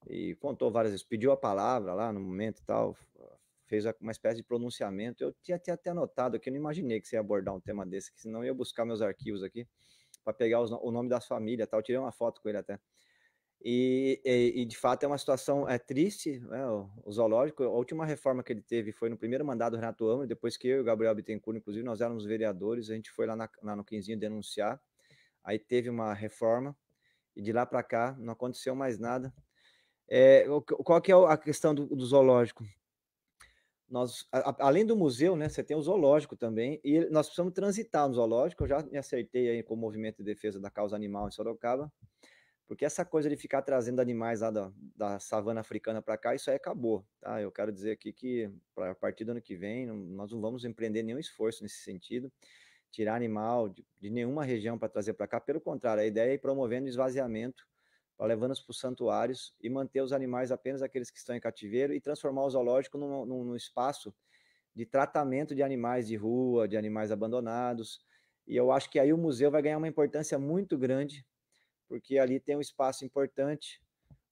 E contou várias vezes, pediu a palavra lá no momento e tal, fez uma espécie de pronunciamento. Eu tinha, tinha até anotado que eu não imaginei que você ia abordar um tema desse, que senão eu ia buscar meus arquivos aqui para pegar os, o nome das famílias tal. Eu tirei uma foto com ele até. E, e, e, de fato é uma situação é, triste, né? o, o, zoológico, a última reforma que ele teve foi no primeiro mandato do Renato Amor depois que eu e o Gabriel Bittencourt, inclusive, nós éramos vereadores, a gente foi lá, na, lá no Quinzinho denunciar, aí teve uma reforma, e de lá para cá não aconteceu mais nada. É, qual que é a questão do, do zoológico? Nós, a, além do museu, né, você tem o zoológico também, e nós precisamos transitar no zoológico, eu já me acertei aí com o Movimento de Defesa da Causa Animal em Sorocaba, porque essa coisa de ficar trazendo animais lá da, da savana africana para cá, isso aí acabou, tá? Eu quero dizer aqui que a partir do ano que vem, nós não vamos empreender nenhum esforço nesse sentido, tirar animal de, de nenhuma região para trazer para cá. Pelo contrário, a ideia é ir promovendo o esvaziamento, levando-os para os santuários e manter os animais apenas aqueles que estão em cativeiro e transformar o zoológico num, num, num espaço de tratamento de animais de rua, de animais abandonados. E eu acho que aí o museu vai ganhar uma importância muito grande porque ali tem um espaço importante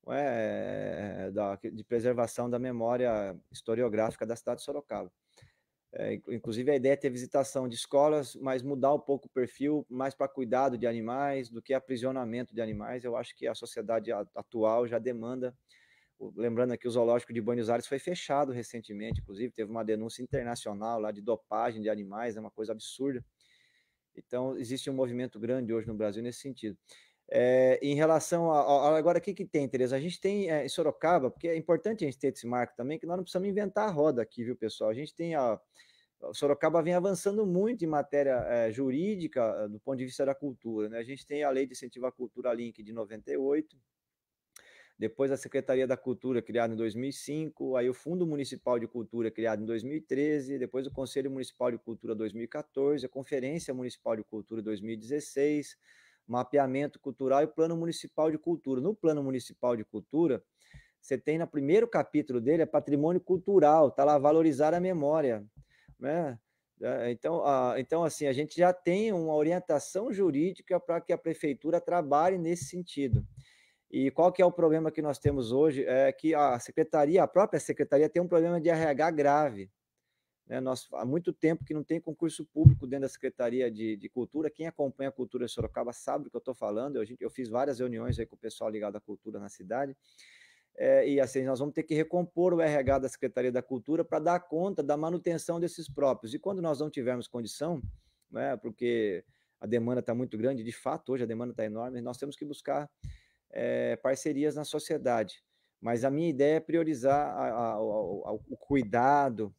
é, eh, eh, da, de preservação da memória historiográfica da cidade de Sorocaba. É, inclusive, a ideia é ter visitação de escolas, mas mudar um pouco o perfil, mais para cuidado de animais do que aprisionamento de animais. Eu acho que a sociedade atual já demanda. Lembrando que o zoológico de Buenos Aires foi fechado recentemente, inclusive, teve uma denúncia internacional lá de dopagem de animais, é uma coisa absurda. Então, existe um movimento grande hoje no Brasil nesse sentido. É, em relação a, a agora, o que, que tem, Tereza? A gente tem é, em Sorocaba, porque é importante a gente ter esse marco também, que nós não precisamos inventar a roda aqui, viu, pessoal? A gente tem a. Sorocaba vem avançando muito em matéria é, jurídica do ponto de vista da cultura. Né? A gente tem a Lei de Incentivo à Cultura Link de 98, depois a Secretaria da Cultura, criada em 2005, aí o Fundo Municipal de Cultura, criado em 2013, depois o Conselho Municipal de Cultura, 2014, a Conferência Municipal de Cultura, 2016 mapeamento cultural e plano municipal de cultura. No plano municipal de cultura, você tem no primeiro capítulo dele é patrimônio cultural, está lá valorizar a memória, né? É, então, a, então, assim, a gente já tem uma orientação jurídica para que a prefeitura trabalhe nesse sentido. E qual que é o problema que nós temos hoje? É que a secretaria, a própria secretaria, tem um problema de RH grave. Né? Nós, há muito tempo que não tem concurso público dentro da Secretaria de, de Cultura. Quem acompanha a cultura de Sorocaba sabe do que eu estou falando. Eu, eu, fiz várias reuniões aí com o pessoal ligado à cultura na cidade. É, e assim, nós vamos ter que recompor o RH da Secretaria da Cultura para dar conta da manutenção desses próprios. E quando nós não tivermos condição, né, porque a demanda está muito grande, de fato, hoje a demanda está enorme, nós temos que buscar é, parcerias na sociedade. Mas a minha ideia é priorizar a, a, a, o cuidado,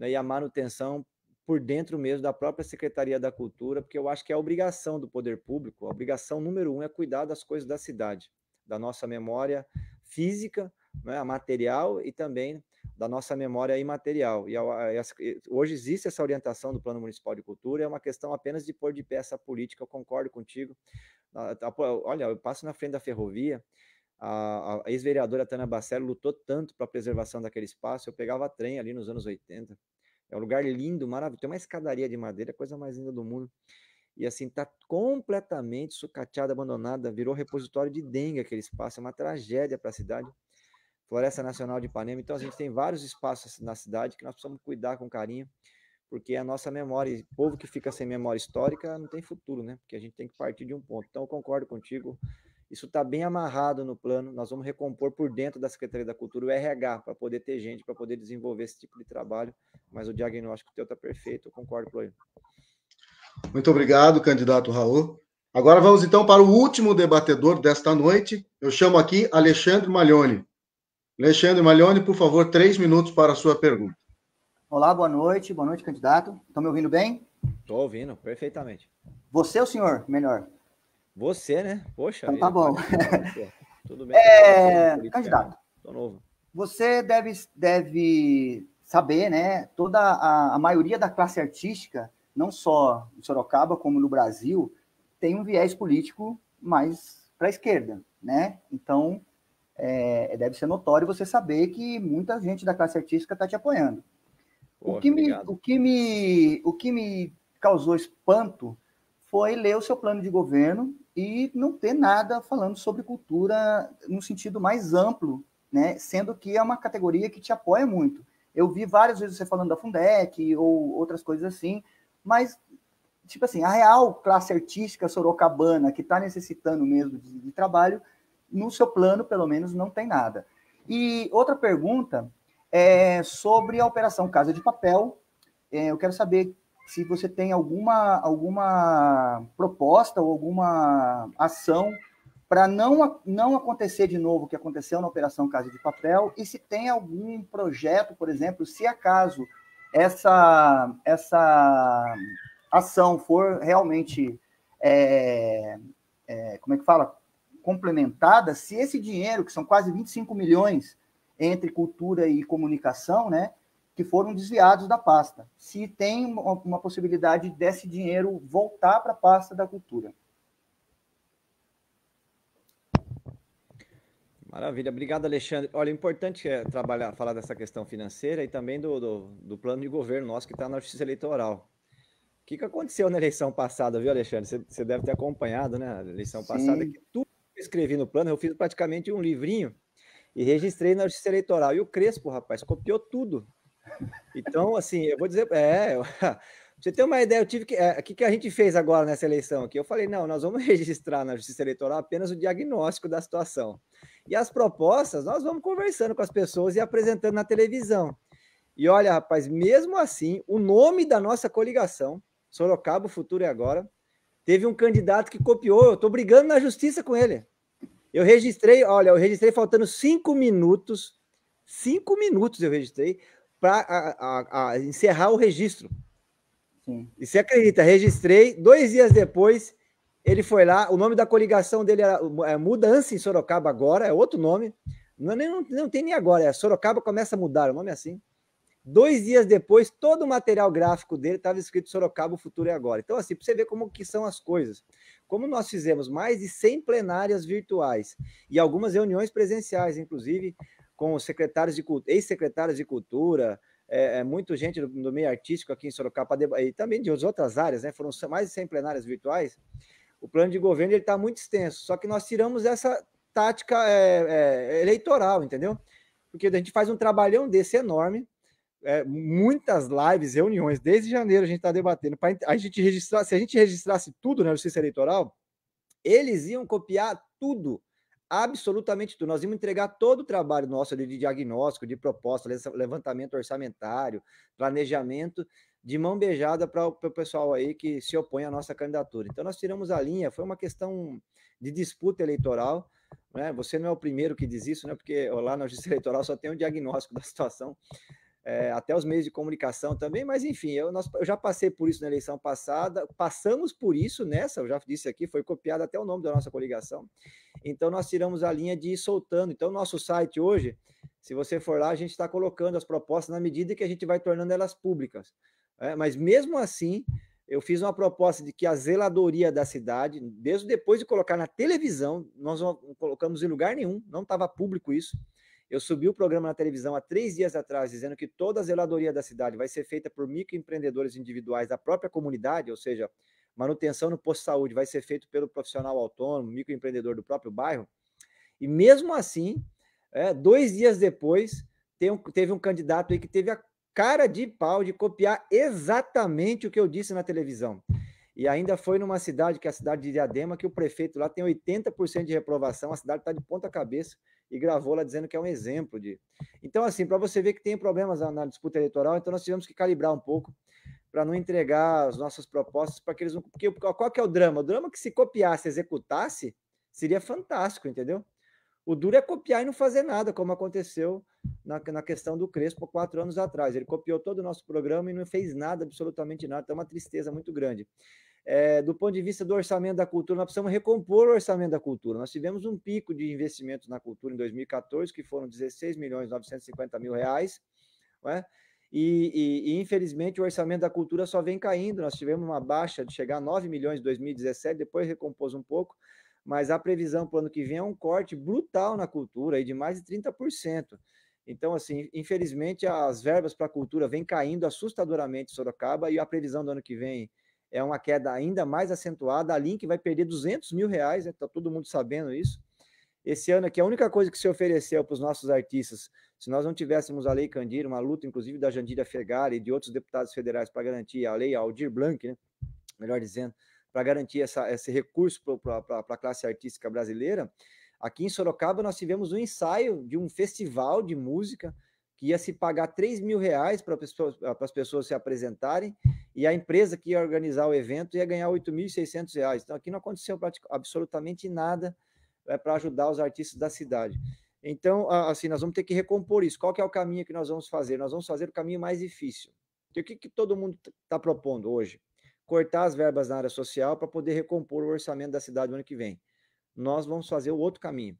né, e a manutenção por dentro mesmo da própria Secretaria da Cultura, porque eu acho que é a obrigação do poder público, a obrigação número um é cuidar das coisas da cidade, da nossa memória física, né, a material e também da nossa memória imaterial. E, hoje existe essa orientação do Plano Municipal de Cultura, é uma questão apenas de pôr de pé essa política, eu concordo contigo. Tá, olha, eu passo na frente da ferrovia, a, ex-vereadora Tânia Bacello lutou tanto para a preservação daquele espaço, eu pegava trem ali nos anos 80, é um lugar lindo, maravilhoso. Tem uma escadaria de madeira, coisa mais linda do mundo. E assim, tá completamente sucateada, abandonada, virou repositório de dengue aquele espaço, é uma tragédia para a cidade. Floresta Nacional de Ipanema. Então a gente tem vários espaços na cidade que nós precisamos cuidar com carinho, porque a nossa memória, povo que fica sem memória histórica, não tem futuro, né? Porque a gente tem que partir de um ponto. Então eu concordo contigo. Isso está bem amarrado no plano. Nós vamos recompor por dentro da Secretaria da Cultura o RH para poder ter gente, para poder desenvolver esse tipo de trabalho. Mas o diagnóstico teu está perfeito, eu concordo, ele. Muito obrigado, candidato Raul. Agora vamos então para o último debatedor desta noite. Eu chamo aqui Alexandre Malione. Alexandre Malione, por favor, três minutos para a sua pergunta. Olá, boa noite. Boa noite, candidato. Estão tá me ouvindo bem? Estou ouvindo, perfeitamente. Você, é o senhor, melhor? Você, né? Poxa. Então, tá bom. Né, Tudo bem. É... Candidato. Tô novo. Você deve, deve saber, né? Toda a, a maioria da classe artística, não só em Sorocaba, como no Brasil, tem um viés político mais para a esquerda, né? Então, é, deve ser notório você saber que muita gente da classe artística está te apoiando. Pô, o, que me, o, que me, o que me causou espanto foi ler o seu plano de governo e não ter nada falando sobre cultura no sentido mais amplo, né? sendo que é uma categoria que te apoia muito. Eu vi várias vezes você falando da Fundec ou outras coisas assim, mas, tipo assim, a real classe artística sorocabana, que está necessitando mesmo de, de trabalho, no seu plano, pelo menos, não tem nada. E outra pergunta é sobre a Operação Casa de Papel. É, eu quero saber se você tem alguma, alguma proposta ou alguma ação para não, não acontecer de novo o que aconteceu na Operação Casa de Papel e se tem algum projeto, por exemplo, se acaso essa, essa ação for realmente, é, é, como é que fala, complementada, se esse dinheiro, que são quase 25 milhões entre cultura e comunicação, né, que foram desviados da pasta. Se tem uma, uma possibilidade desse dinheiro voltar para a pasta da cultura. Maravilha, obrigado, Alexandre. Olha, importante é trabalhar, falar dessa questão financeira e também do, do, do plano de governo nosso que está na justiça eleitoral. O que, que aconteceu na eleição passada, viu, Alexandre? Você, deve ter acompanhado, né? A eleição Sim. passada, que tudo que eu escrevi no plano, eu fiz praticamente um livrinho e registrei na justiça eleitoral. E o Crespo, rapaz, copiou tudo. Então, assim, eu vou dizer. É, eu, você tem uma ideia, eu tive que. É, o é, que, que a gente fez agora nessa eleição aqui? Eu falei, não, nós vamos registrar na Justiça Eleitoral apenas o diagnóstico da situação. E as propostas, nós vamos conversando com as pessoas e apresentando na televisão. E olha, rapaz, mesmo assim, o nome da nossa coligação, Sorocaba, Futuro e é Agora, teve um candidato que copiou. Eu estou brigando na justiça com ele. Eu registrei, olha, eu registrei faltando cinco minutos. Cinco minutos eu registrei para encerrar o registro. Sim. E você acredita, registrei, dois dias depois, ele foi lá, o nome da coligação dele era é, Mudança em Sorocaba agora, é outro nome, não, é não, não tem nem agora, é Sorocaba começa a mudar, o nome é assim. Dois dias depois, todo o material gráfico dele estava escrito Sorocaba, o futuro é agora. Então, assim, para você ver como que são as coisas. Como nós fizemos mais de 100 plenárias virtuais e algumas reuniões presenciais, inclusive, com secretários de ex-secretários de cultura, é, é, muita gente do, do, meio artístico aqui em Sorocaba e também de outras áreas, né? Foram mais de 100 plenárias virtuais. O plano de governo está muito extenso, só que nós tiramos essa tática é, é, eleitoral, entendeu? Porque a gente faz um trabalhão desse enorme, é, muitas lives, reuniões, desde janeiro a gente está debatendo. Pra, a gente registrar, se a gente registrasse tudo na né, Justiça Eleitoral, eles iam copiar tudo absolutamente tudo. Nós íamos entregar todo o trabalho nosso de diagnóstico, de proposta, levantamento orçamentário, planejamento, de mão beijada para o pessoal aí que se opõe à nossa candidatura. Então, nós tiramos a linha, foi uma questão de disputa eleitoral. Né? Você não é o primeiro que diz isso, né? porque lá na Justiça Eleitoral só tem um diagnóstico da situação é, até os meios de comunicação também, mas enfim, eu, nós, eu já passei por isso na eleição passada, passamos por isso nessa, eu já disse aqui, foi copiado até o nome da nossa coligação. Então, nós tiramos a linha de ir soltando. Então, nosso site hoje, se você for lá, a gente está colocando as propostas na medida que a gente vai tornando elas públicas. É, mas mesmo assim, eu fiz uma proposta de que a zeladoria da cidade, desde depois de colocar na televisão, nós não colocamos em lugar nenhum, não estava público isso, eu subi o programa na televisão há três dias atrás, dizendo que toda a zeladoria da cidade vai ser feita por microempreendedores individuais da própria comunidade, ou seja, manutenção no posto de saúde vai ser feito pelo profissional autônomo, microempreendedor do próprio bairro. E mesmo assim, é, dois dias depois, um, teve um candidato aí que teve a cara de pau de copiar exatamente o que eu disse na televisão. E ainda foi numa cidade, que é a cidade de Diadema, que o prefeito lá tem 80% de reprovação, a cidade está de ponta cabeça, e gravou lá dizendo que é um exemplo de. Então, assim, para você ver que tem problemas na, disputa eleitoral, então nós tivemos que calibrar um pouco para não entregar as nossas propostas para que eles não. Porque qual que é o drama? O drama é que se copiasse, executasse, seria fantástico, entendeu? O duro é copiar e não fazer nada, como aconteceu na, na questão do Crespo quatro anos atrás. Ele copiou todo o nosso programa e não fez nada, absolutamente nada. Então, é uma tristeza muito grande. É, do ponto de vista do orçamento da cultura, nós precisamos recompor o orçamento da cultura. Nós tivemos um pico de investimentos na cultura em 2014, que foram 16 milhões 950 mil reais, né? e, e, e, infelizmente o orçamento da cultura só vem caindo. Nós tivemos uma baixa de chegar a 9 milhões em 2017, depois recompôs um pouco, mas a previsão para o ano que vem é um corte brutal na cultura, aí de mais de 30%. Então, assim, infelizmente as verbas para a cultura vêm caindo assustadoramente em Sorocaba e a previsão do ano que vem é uma queda ainda mais acentuada. A Link vai perder 200 mil reais, está né? Tá todo mundo sabendo isso. Esse ano aqui, a única coisa que se ofereceu para os nossos artistas, se nós não tivéssemos a Lei Candir, uma luta inclusive da Jandira Fegari e de outros deputados federais para garantir a lei Aldir Blanc, né? melhor dizendo, para garantir essa, esse recurso para a classe artística brasileira, aqui em Sorocaba nós tivemos um ensaio de um festival de música que ia se pagar 3 mil reais para as pessoas se apresentarem e a empresa que ia organizar o evento ia ganhar R$ 8.600. Então, aqui não aconteceu absolutamente nada é, eh, para ajudar os artistas da cidade. Então, assim, nós vamos ter que recompor isso. Qual que é o caminho que nós vamos fazer? Nós vamos fazer o caminho mais difícil. E o que, que todo mundo está propondo hoje? Cortar as verbas na área social para poder recompor o orçamento da cidade no ano que vem. Nós vamos fazer o outro caminho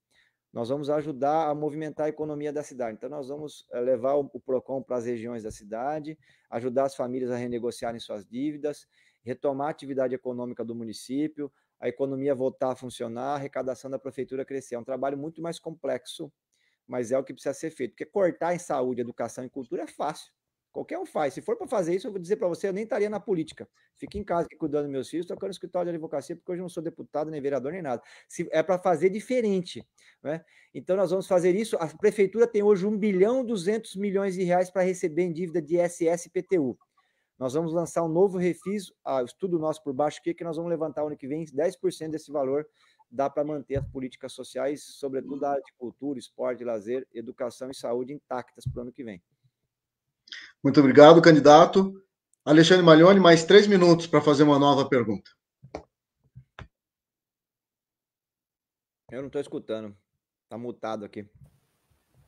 nós vamos ajudar a movimentar a economia da cidade. Então, nós vamos eh, levar o PROCON para as regiões da cidade, ajudar as famílias a renegociarem suas dívidas, retomar a atividade econômica do município, a economia voltar a funcionar, a arrecadação da prefeitura crescer. É um trabalho muito mais complexo, mas é o que precisa ser feito. Porque cortar em saúde, educação e cultura é fácil. Qualquer um faz. Se for para fazer isso, eu vou dizer para você, eu nem estaria na política. Fique em casa cuidando dos meus filhos, tocando escritório de advocacia, porque hoje eu não sou deputado, nem vereador, nem nada. Se, é para fazer diferente. Né? Então, nós vamos fazer isso. A prefeitura tem hoje 1 bilhão 200 milhões de reais para receber em dívida de SS, e PTU. Nós vamos lançar um novo refis, ah, estudo nosso por baixo aqui, que nós vamos levantar ano que vem 10% desse valor dá para manter as políticas sociais, sobretudo a área de cultura, esporte, lazer, educação e saúde intactas para o ano que vem. Muito obrigado, candidato. Alexandre Maglione, mais três minutos para fazer uma nova pergunta. Eu não estou escutando. Está mutado aqui.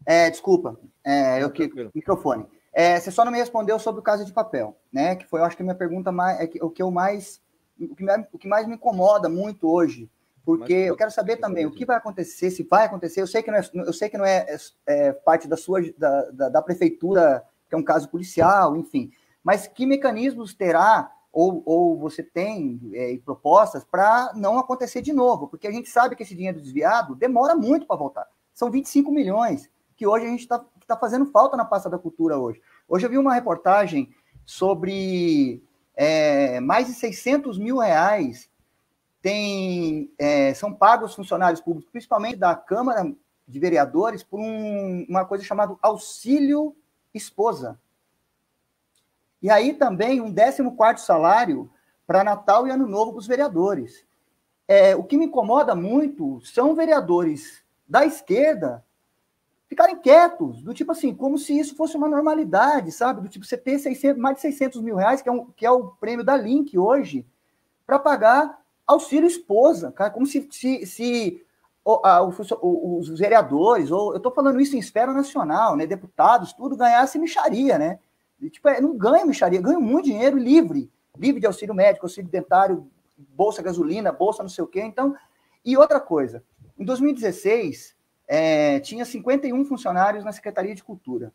É, desculpa. É, eu que, microfone. É, você só não me respondeu sobre o caso de papel, né? Que foi, eu acho que a minha pergunta mais, é que, o que eu mais, o que, me, o que mais me incomoda muito hoje, porque Mas, eu quero saber também o que vai acontecer, se vai acontecer. Eu sei que não é, eu sei que não é, é, é parte da sua da, da, da prefeitura que é um caso policial, enfim. Mas que mecanismos terá ou, ou você tem é, propostas para não acontecer de novo? Porque a gente sabe que esse dinheiro desviado demora muito para voltar. São 25 milhões que hoje a gente está tá fazendo falta na pasta da cultura hoje. Hoje eu vi uma reportagem sobre é, mais de 600 mil reais tem, é, são pagos funcionários públicos, principalmente da Câmara de Vereadores, por um, uma coisa chamada auxílio esposa. E aí também um 14 salário para Natal e Ano Novo para os vereadores. É, o que me incomoda muito são vereadores da esquerda ficarem quietos, do tipo assim, como se isso fosse uma normalidade, sabe? Do tipo, você ter 600, mais de 600 mil reais, que é, um, que é o prêmio da Link hoje, para pagar auxílio esposa, cara, como se, se, se os vereadores, ou eu estou falando isso em esfera nacional, né? Deputados, tudo ganhasse micharia, né? E, tipo, é, não ganha micharia, ganha muito dinheiro livre, livre de auxílio médico, auxílio dentário, bolsa gasolina, bolsa não sei o quê. Então, e outra coisa, em 2016 é, tinha 51 funcionários na Secretaria de Cultura.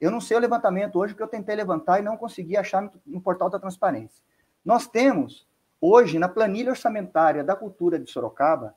Eu não sei o levantamento hoje, porque eu tentei levantar e não consegui achar no, no portal da transparência. Nós temos hoje na planilha orçamentária da cultura de Sorocaba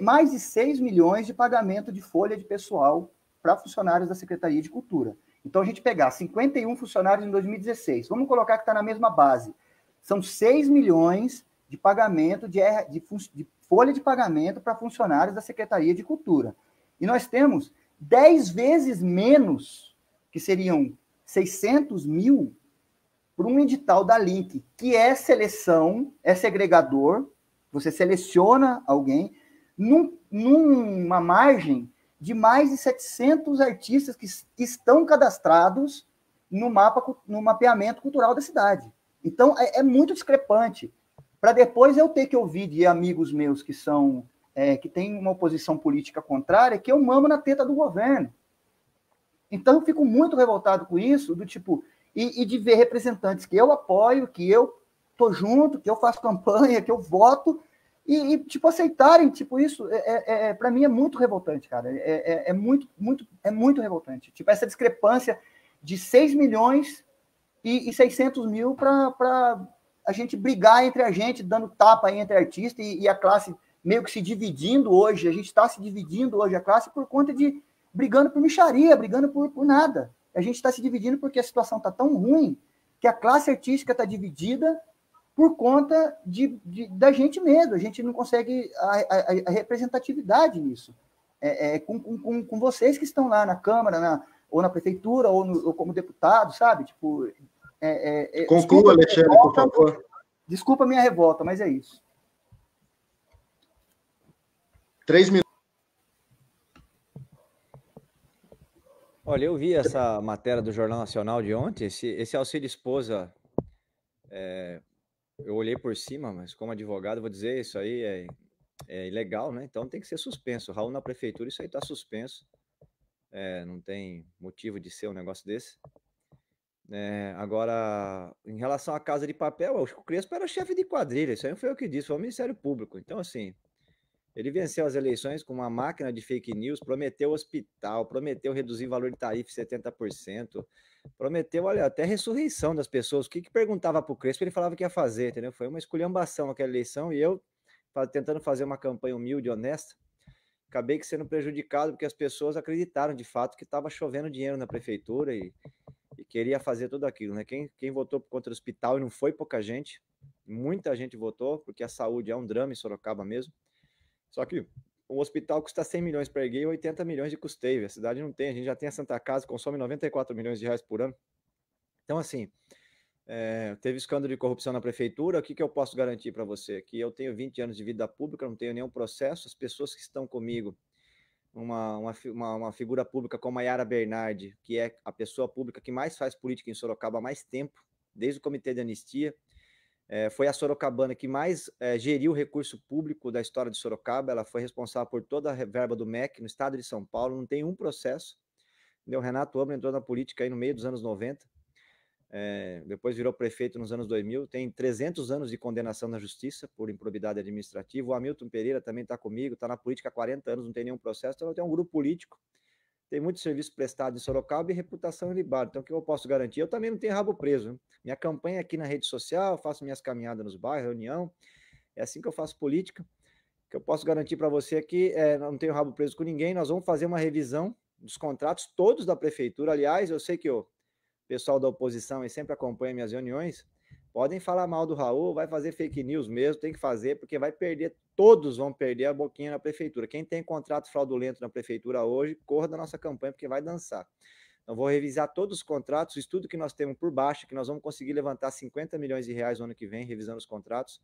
mais de 6 milhões de pagamento de folha de pessoal para funcionários da Secretaria de Cultura. Então, a gente pegar 51 funcionários em 2016, vamos colocar que está na mesma base. São 6 milhões de pagamento de, de, de folha de pagamento para funcionários da Secretaria de Cultura. E nós temos 10 vezes menos, que seriam 600 mil, para um edital da Link, que é seleção, é segregador, você seleciona alguém, num, numa margem de mais de 700 artistas que estão cadastrados no mapa, no mapeamento cultural da cidade. Então, é, é muito discrepante. Para depois eu ter que ouvir de amigos meus que são é, que têm uma oposição política contrária, que eu mamo na teta do governo. Então, eu fico muito revoltado com isso, do tipo, e, e de ver representantes que eu apoio, que eu tô junto, que eu faço campanha, que eu voto, e, e, tipo, aceitarem, tipo, isso, é, é, é para mim é muito revoltante, cara. É, é, é, é, muito, muito, é muito revoltante. Tipo, essa discrepância de 6 milhões e, e 600 mil para a gente brigar entre a gente, dando tapa entre artista e, e a classe meio que se dividindo hoje. A gente está se dividindo hoje, a classe, por conta de brigando por micharia, brigando por, por nada. A gente está se dividindo porque a situação está tão ruim que a classe artística está dividida por conta de, de, da gente mesmo. A gente não consegue a, a, a representatividade nisso. É, é, com, com, com vocês que estão lá na Câmara, na, ou na Prefeitura, ou, no, ou como deputado, sabe? Tipo, é, é, é Conclua, Alexandre, revolta, por favor. Desculpa a minha revolta, mas é isso. Três minutos. Olha, eu vi essa matéria do Jornal Nacional de ontem. Esse, esse auxílio esposa é, eu olhei por cima, mas como advogado, vou dizer, isso aí é, é ilegal, né? Então tem que ser suspenso. Raul na prefeitura, isso aí tá suspenso. É, não tem motivo de ser um negócio desse. É, agora, em relação à Casa de Papel, o Crespo era chefe de quadrilha, isso aí não foi eu que disse, foi o Ministério Público. Então, assim, ele venceu as eleições com uma máquina de fake news, prometeu hospital, prometeu reduzir o valor de tarifa 70%, prometeu, olha, até ressurreição das pessoas. O que, que perguntava para o Crespo, ele falava que ia fazer, entendeu? Foi uma esculhambação aquela eleição e eu, tentando fazer uma campanha humilde, honesta, acabei sendo prejudicado porque as pessoas acreditaram de fato que estava chovendo dinheiro na prefeitura e, e, queria fazer tudo aquilo, né? Quem, quem votou contra o hospital e não foi pouca gente, muita gente votou, porque a saúde é um drama em Sorocaba mesmo. Só que um hospital custa 100 milhões para erguer e 80 milhões de custeio. A cidade não tem, a gente já tem a Santa Casa, consome 94 milhões de reais por ano. Então, assim, é, teve escândalo de corrupção na prefeitura, o que, que eu posso garantir para você? Que eu tenho 20 anos de vida pública, não tenho nenhum processo, as pessoas que estão comigo, uma, uma, uma figura pública como a Yara Bernardi, que é a pessoa pública que mais faz política em Sorocaba há mais tempo, desde o Comitê de Anistia, é, foi a Sorocabana que mais é, geriu o recurso público da história de Sorocaba, ela foi responsável por toda a verba do MEC no estado de São Paulo, não tem um processo. Entendeu? O Renato Obra entrou na política aí no meio dos anos 90, é, depois virou prefeito nos anos 2000, tem 300 anos de condenação na justiça por improbidade administrativa. O Hamilton Pereira também está comigo, está na política há 40 anos, não tem nenhum processo, então tem um grupo político tem muito serviço prestado em Sorocaba e reputação ilibada. Então, o que eu posso garantir? Eu também não tenho rabo preso. Minha campanha é aqui na rede social, faço minhas caminhadas nos bairros, reunião. É assim que eu faço política. O que eu posso garantir para você é que é, não tenho rabo preso com ninguém. Nós vamos fazer uma revisão dos contratos, todos da prefeitura. Aliás, eu sei que o pessoal da oposição sempre acompanha minhas reuniões. Podem falar mal do Raul, vai fazer fake news mesmo, tem que fazer, porque vai perder, todos vão perder a boquinha na prefeitura. Quem tem contrato fraudulento na prefeitura hoje, corra da nossa campanha, porque vai dançar. Então, vou revisar todos os contratos, o estudo que nós temos por baixo, que nós vamos conseguir levantar 50 milhões de reais no ano que vem, revisando os contratos,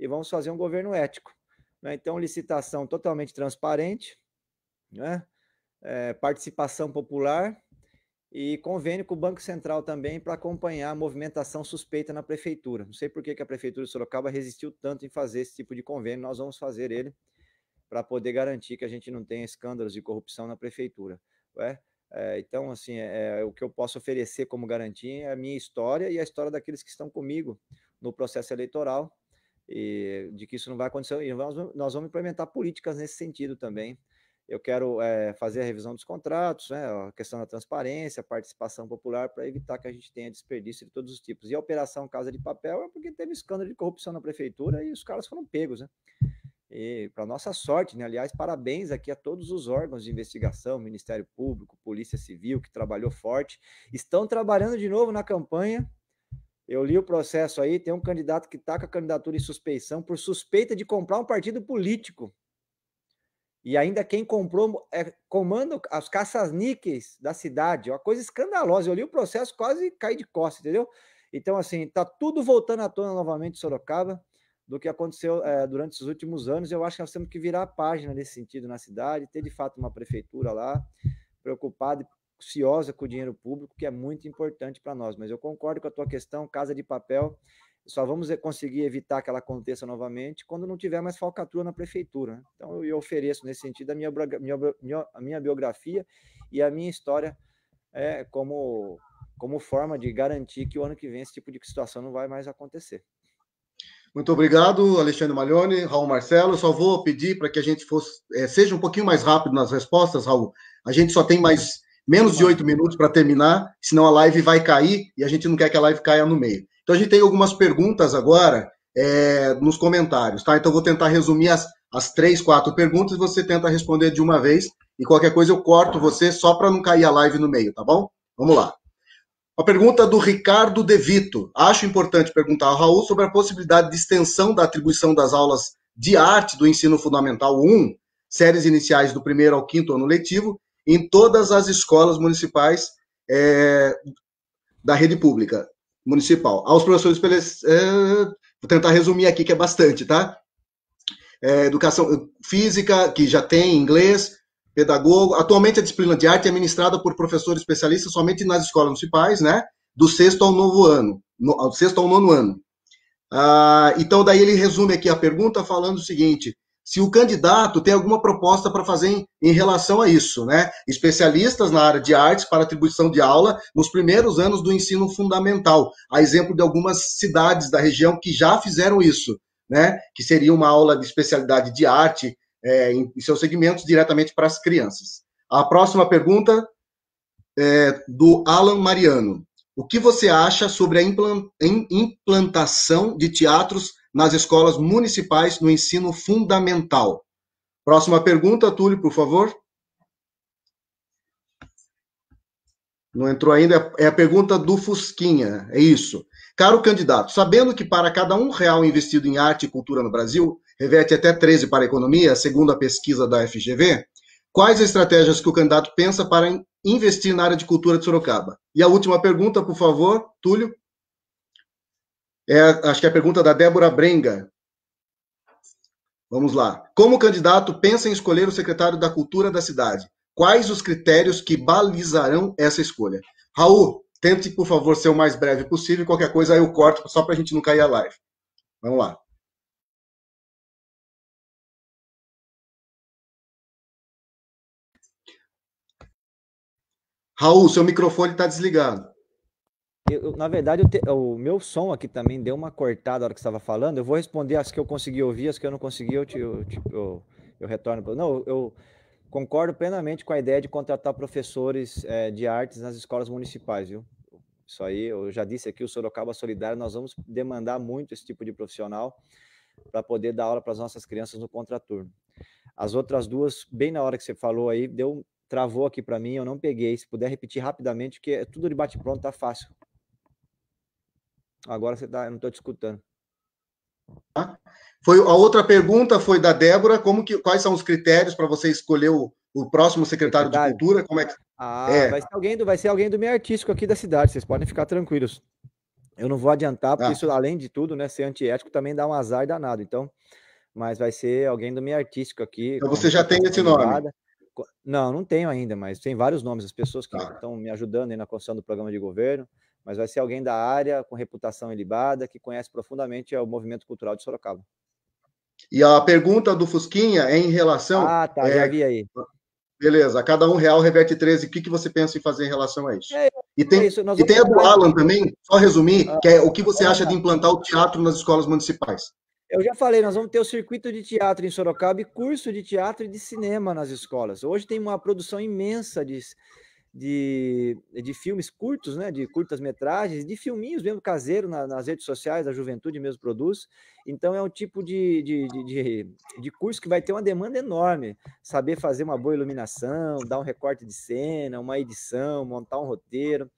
e vamos fazer um governo ético. Né? Então, licitação totalmente transparente, né? É, participação popular, e convênio com o Banco Central também para acompanhar a movimentação suspeita na prefeitura. Não sei por que, a prefeitura de Sorocaba resistiu tanto em fazer esse tipo de convênio, nós vamos fazer ele para poder garantir que a gente não tenha escândalos de corrupção na prefeitura. Ué? É, então, assim, é, é, o que eu posso oferecer como garantia é a minha história e a história daqueles que estão comigo no processo eleitoral, e de que isso não vai acontecer. E nós, nós vamos implementar políticas nesse sentido também, eu quero é, fazer a revisão dos contratos, né, a questão da transparência, participação popular, para evitar que a gente tenha desperdício de todos os tipos. E a Operação Casa de Papel é porque teve escândalo de corrupção na prefeitura e os caras foram pegos, né? E, para nossa sorte, né? aliás, parabéns aqui a todos os órgãos de investigação, Ministério Público, Polícia Civil, que trabalhou forte, estão trabalhando de novo na campanha. Eu li o processo aí, tem um candidato que está com a candidatura em suspeição por suspeita de comprar um partido político. E ainda quem comprou é, comanda as caças-níqueis da cidade, uma coisa escandalosa. Eu li o processo, quase cai de costas, entendeu? Então, assim, tá tudo voltando à tona novamente em Sorocaba, do que aconteceu é, durante esses últimos anos. Eu acho que nós temos que virar a página nesse sentido na cidade, ter de fato uma prefeitura lá preocupada ansiosa com o dinheiro público, que é muito importante para nós. Mas eu concordo com a tua questão, Casa de Papel só vamos conseguir evitar que ela aconteça novamente quando não tiver mais falcatrua na prefeitura. Né. Então, eu ofereço nesse sentido a minha, minha, a minha biografia e a minha história é, como, como forma de garantir que o ano que vem esse tipo de situação não vai mais acontecer. Muito obrigado, Alexandre Malhone, Raul Marcelo. Só vou pedir para que a gente fosse, é, seja um pouquinho mais rápido nas respostas, Raul. A gente só tem mais menos de oito minutos para terminar, senão a live vai cair e a gente não quer que a live caia no meio. Então a gente tem algumas perguntas agora é, nos comentários, tá? Então eu vou tentar resumir as, as três, quatro perguntas e você tenta responder de uma vez. E qualquer coisa eu corto você só para não cair a live no meio, tá bom? Vamos lá. Uma pergunta do Ricardo De Vito. Acho importante perguntar ao Raul sobre a possibilidade de extensão da atribuição das aulas de arte do ensino fundamental 1, séries iniciais do primeiro ao quinto ano letivo, em todas as escolas municipais é, da rede pública municipal. Aos professores, é, vou tentar resumir aqui, que é bastante, tá? É, educação física, que já tem inglês, pedagogo. Atualmente, a disciplina de arte é ministrada por professores especialistas somente nas escolas municipais, né? Do sexto ao novo ano, no, sexto ao nono ano. Ah, então, daí ele resume aqui a pergunta falando o seguinte: se o candidato tem alguma proposta para fazer em, em, relação a isso, né? Especialistas na área de artes para atribuição de aula nos primeiros anos do ensino fundamental, a exemplo de algumas cidades da região que já fizeram isso, né? Que seria uma aula de especialidade de arte é, em, em, seus segmentos diretamente para as crianças. A próxima pergunta é do Alan Mariano. O que você acha sobre a implantação de teatros nas escolas municipais no ensino fundamental. Próxima pergunta, Túlio, por favor. Não entrou ainda, é a pergunta do Fusquinha, é isso. Caro candidato, sabendo que para cada um real investido em arte e cultura no Brasil, reverte até 13 para a economia, segundo a pesquisa da FGV, quais as estratégias que o candidato pensa para investir na área de cultura de Sorocaba? E a última pergunta, por favor, Túlio. É, acho que é a pergunta da Débora Brenga. Vamos lá. Como candidato pensa em escolher o secretário da Cultura da cidade? Quais os critérios que balizarão essa escolha? Raul, tente, por favor, ser o mais breve possível. Qualquer coisa eu corto, só para a gente não cair a live. Vamos lá. Raul, seu microfone está desligado eu, na verdade, te, o meu som aqui também deu uma cortada na hora que estava falando. Eu vou responder as que eu consegui ouvir, as que eu não consegui, eu, te, eu, te, eu, eu, retorno. Não, eu concordo plenamente com a ideia de contratar professores é, de artes nas escolas municipais, viu? Isso aí, eu já disse aqui, o Sorocaba Solidário, nós vamos demandar muito esse tipo de profissional para poder dar aula para as nossas crianças no contraturno. As outras duas, bem na hora que você falou aí, deu travou aqui para mim, eu não peguei. Se puder repetir rapidamente, que é tudo de bate pronto, tá fácil. Agora você tá, eu não estou te escutando. Tá? Foi, a outra pergunta foi da Débora, como que, quais são os critérios para você escolher o, o próximo secretário, secretário, de Cultura? Como é que... Ah, é. Vai, ser alguém do, vai ser alguém do meio artístico aqui da cidade, vocês podem ficar tranquilos. Eu não vou adiantar, porque ah. isso, além de tudo, né, ser antiético também dá um azar danado. Então, mas vai ser alguém do meio artístico aqui. Então você já tem esse nome? Não, não tenho ainda, mas tem vários nomes, as pessoas que ah. estão me ajudando aí na construção do programa de governo mas vai ser alguém da área, com reputação ilibada, que conhece profundamente é, o movimento cultural de Sorocaba. E a pergunta do Fusquinha é em relação. Ah, tá, é... já vi aí. Beleza, cada um real reverte 13. O que, que você pensa em fazer em relação a isso? É, e tem, é isso, e tem a do Alan também, só resumir, ah, que é o que você acha de implantar o teatro nas escolas municipais. Eu já falei, nós vamos ter o circuito de teatro em Sorocaba e curso de teatro e de cinema nas escolas. Hoje tem uma produção imensa de, de, de filmes curtos, né, de curtas metragens, de filminhos mesmo caseiro na, nas redes sociais, a juventude mesmo produz. Então é um tipo de, de, de, de, curso que vai ter uma demanda enorme. Saber fazer uma boa iluminação, dar um recorte de cena, uma edição, montar um roteiro.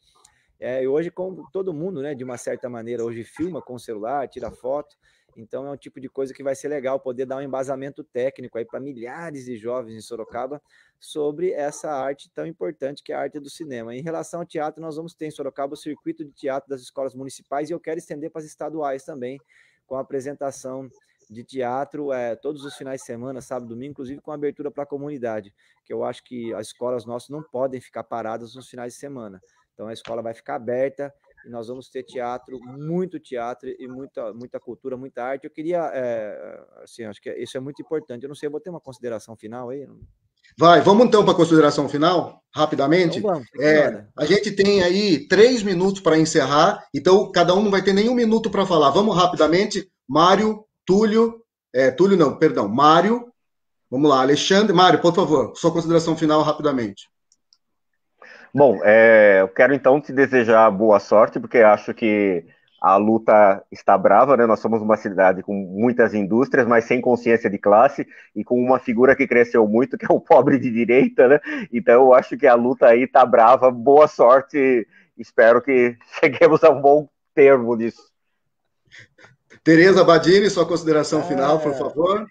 É, e hoje, como todo mundo, né, de uma certa maneira, hoje filma com o celular, tira foto. Então é um tipo de coisa que vai ser legal poder dar um embasamento técnico aí para milhares de jovens em Sorocaba sobre essa arte tão importante que é a arte do cinema. Em relação ao teatro, nós vamos ter em Sorocaba o circuito de teatro das escolas municipais e eu quero estender para as estaduais também com a apresentação de teatro é, todos os finais de semana, sábado, domingo, inclusive com abertura para a comunidade, que eu acho que as escolas nossas não podem ficar paradas nos finais de semana. Então a escola vai ficar aberta, e nós vamos ter teatro, muito teatro e muita, muita cultura, muita arte. Eu queria, é, assim, acho que isso é muito importante. Eu não sei, eu vou ter uma consideração final aí. Vai, vamos então para a consideração final, rapidamente. Então vamos, é, a gente tem aí três minutos para encerrar, então cada um não vai ter nenhum minuto para falar. Vamos rapidamente, Mário, Túlio, é, Túlio não, perdão, Mário, vamos lá, Alexandre, Mário, por favor, sua consideração final rapidamente. Bom, é, eu quero então te desejar boa sorte, porque acho que a luta está brava, né? Nós somos uma cidade com muitas indústrias, mas sem consciência de classe e com uma figura que cresceu muito, que é o pobre de direita, né? Então eu acho que a luta aí está brava. Boa sorte, espero que cheguemos a um bom termo nisso. Tereza Badini, sua consideração ah. final, por favor.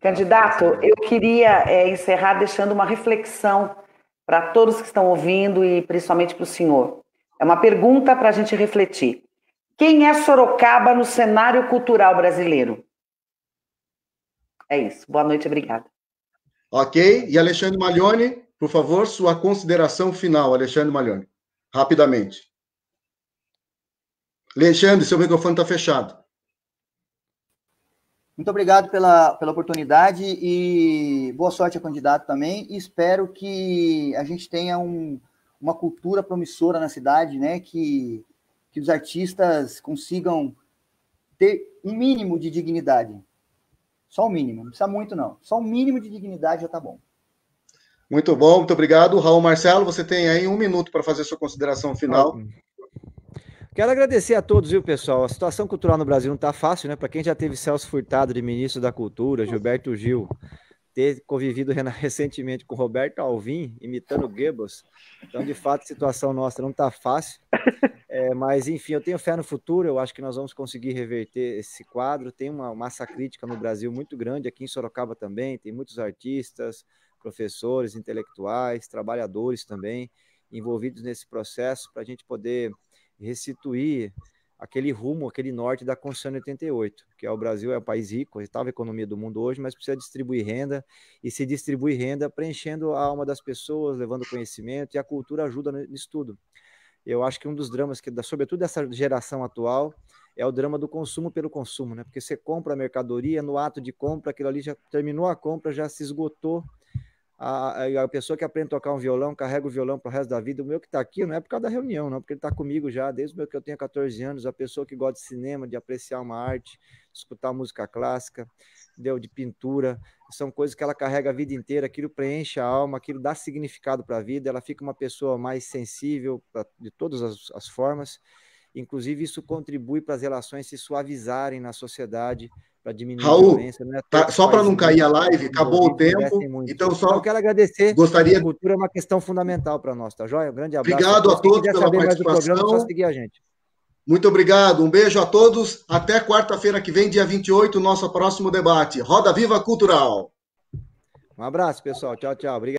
Candidato, eu queria é, encerrar deixando uma reflexão para todos que estão ouvindo e principalmente para o senhor. É uma pergunta para a gente refletir. Quem é Sorocaba no cenário cultural brasileiro? É isso. Boa noite, obrigada. Ok. E Alexandre Maglione, por favor, sua consideração final, Alexandre Maglione, rapidamente. Alexandre, seu microfone está fechado. Muito obrigado pela, pela oportunidade e boa sorte ao candidato também. E espero que a gente tenha um, uma cultura promissora na cidade, né? Que, que os artistas consigam ter um mínimo de dignidade. Só o mínimo, não precisa muito, não. Só o mínimo de dignidade já tá bom. Muito bom, muito obrigado. Raul Marcelo, você tem aí um minuto para fazer sua consideração final. Ótimo. Quero agradecer a todos, viu, pessoal? A situação cultural no Brasil não está fácil, né? Para quem já teve Celso Furtado de ministro da Cultura, Gilberto Gil, ter convivido recentemente com Roberto Alvim, imitando Goebbels. Então, de fato, a situação nossa não está fácil. É, mas, enfim, eu tenho fé no futuro, eu acho que nós vamos conseguir reverter esse quadro. Tem uma massa crítica no Brasil muito grande, aqui em Sorocaba também, tem muitos artistas, professores, intelectuais, trabalhadores também envolvidos nesse processo para a gente poder restituir aquele rumo, aquele norte da Constituição 88, que é o Brasil é o país rico, a economia do mundo hoje, mas precisa distribuir renda e se distribui renda preenchendo a alma das pessoas, levando conhecimento e a cultura ajuda nisso tudo. Eu acho que um dos dramas que, sobretudo dessa geração atual, é o drama do consumo pelo consumo, né? Porque você compra a mercadoria, no ato de compra, aquilo ali já terminou a compra, já se esgotou a, a, pessoa que aprende a tocar um violão, carrega o violão para o resto da vida. O meu que está aqui não é por causa da reunião, não, porque ele está comigo já desde o meu que eu tenho 14 anos. A pessoa que gosta de cinema, de apreciar uma arte, escutar música clássica, deu de pintura, são coisas que ela carrega a vida inteira. Aquilo preenche a alma, aquilo dá significado para a vida. Ela fica uma pessoa mais sensível pra, de todas as, as formas. Inclusive, isso contribui para as relações se suavizarem na sociedade, para diminuir Raul, a violência. Né? Tá, só para não cair a live, acabou o tempo. Então, só. Eu quero agradecer. Gostaria... A cultura é uma questão fundamental para nós, tá joia? Um grande abraço. Obrigado a todos pela é participação. Programa, só seguir a gente. Muito obrigado. Um beijo a todos. Até quarta-feira que vem, dia 28, nosso próximo debate. Roda Viva Cultural. Um abraço, pessoal. Tchau, tchau. Obrigado.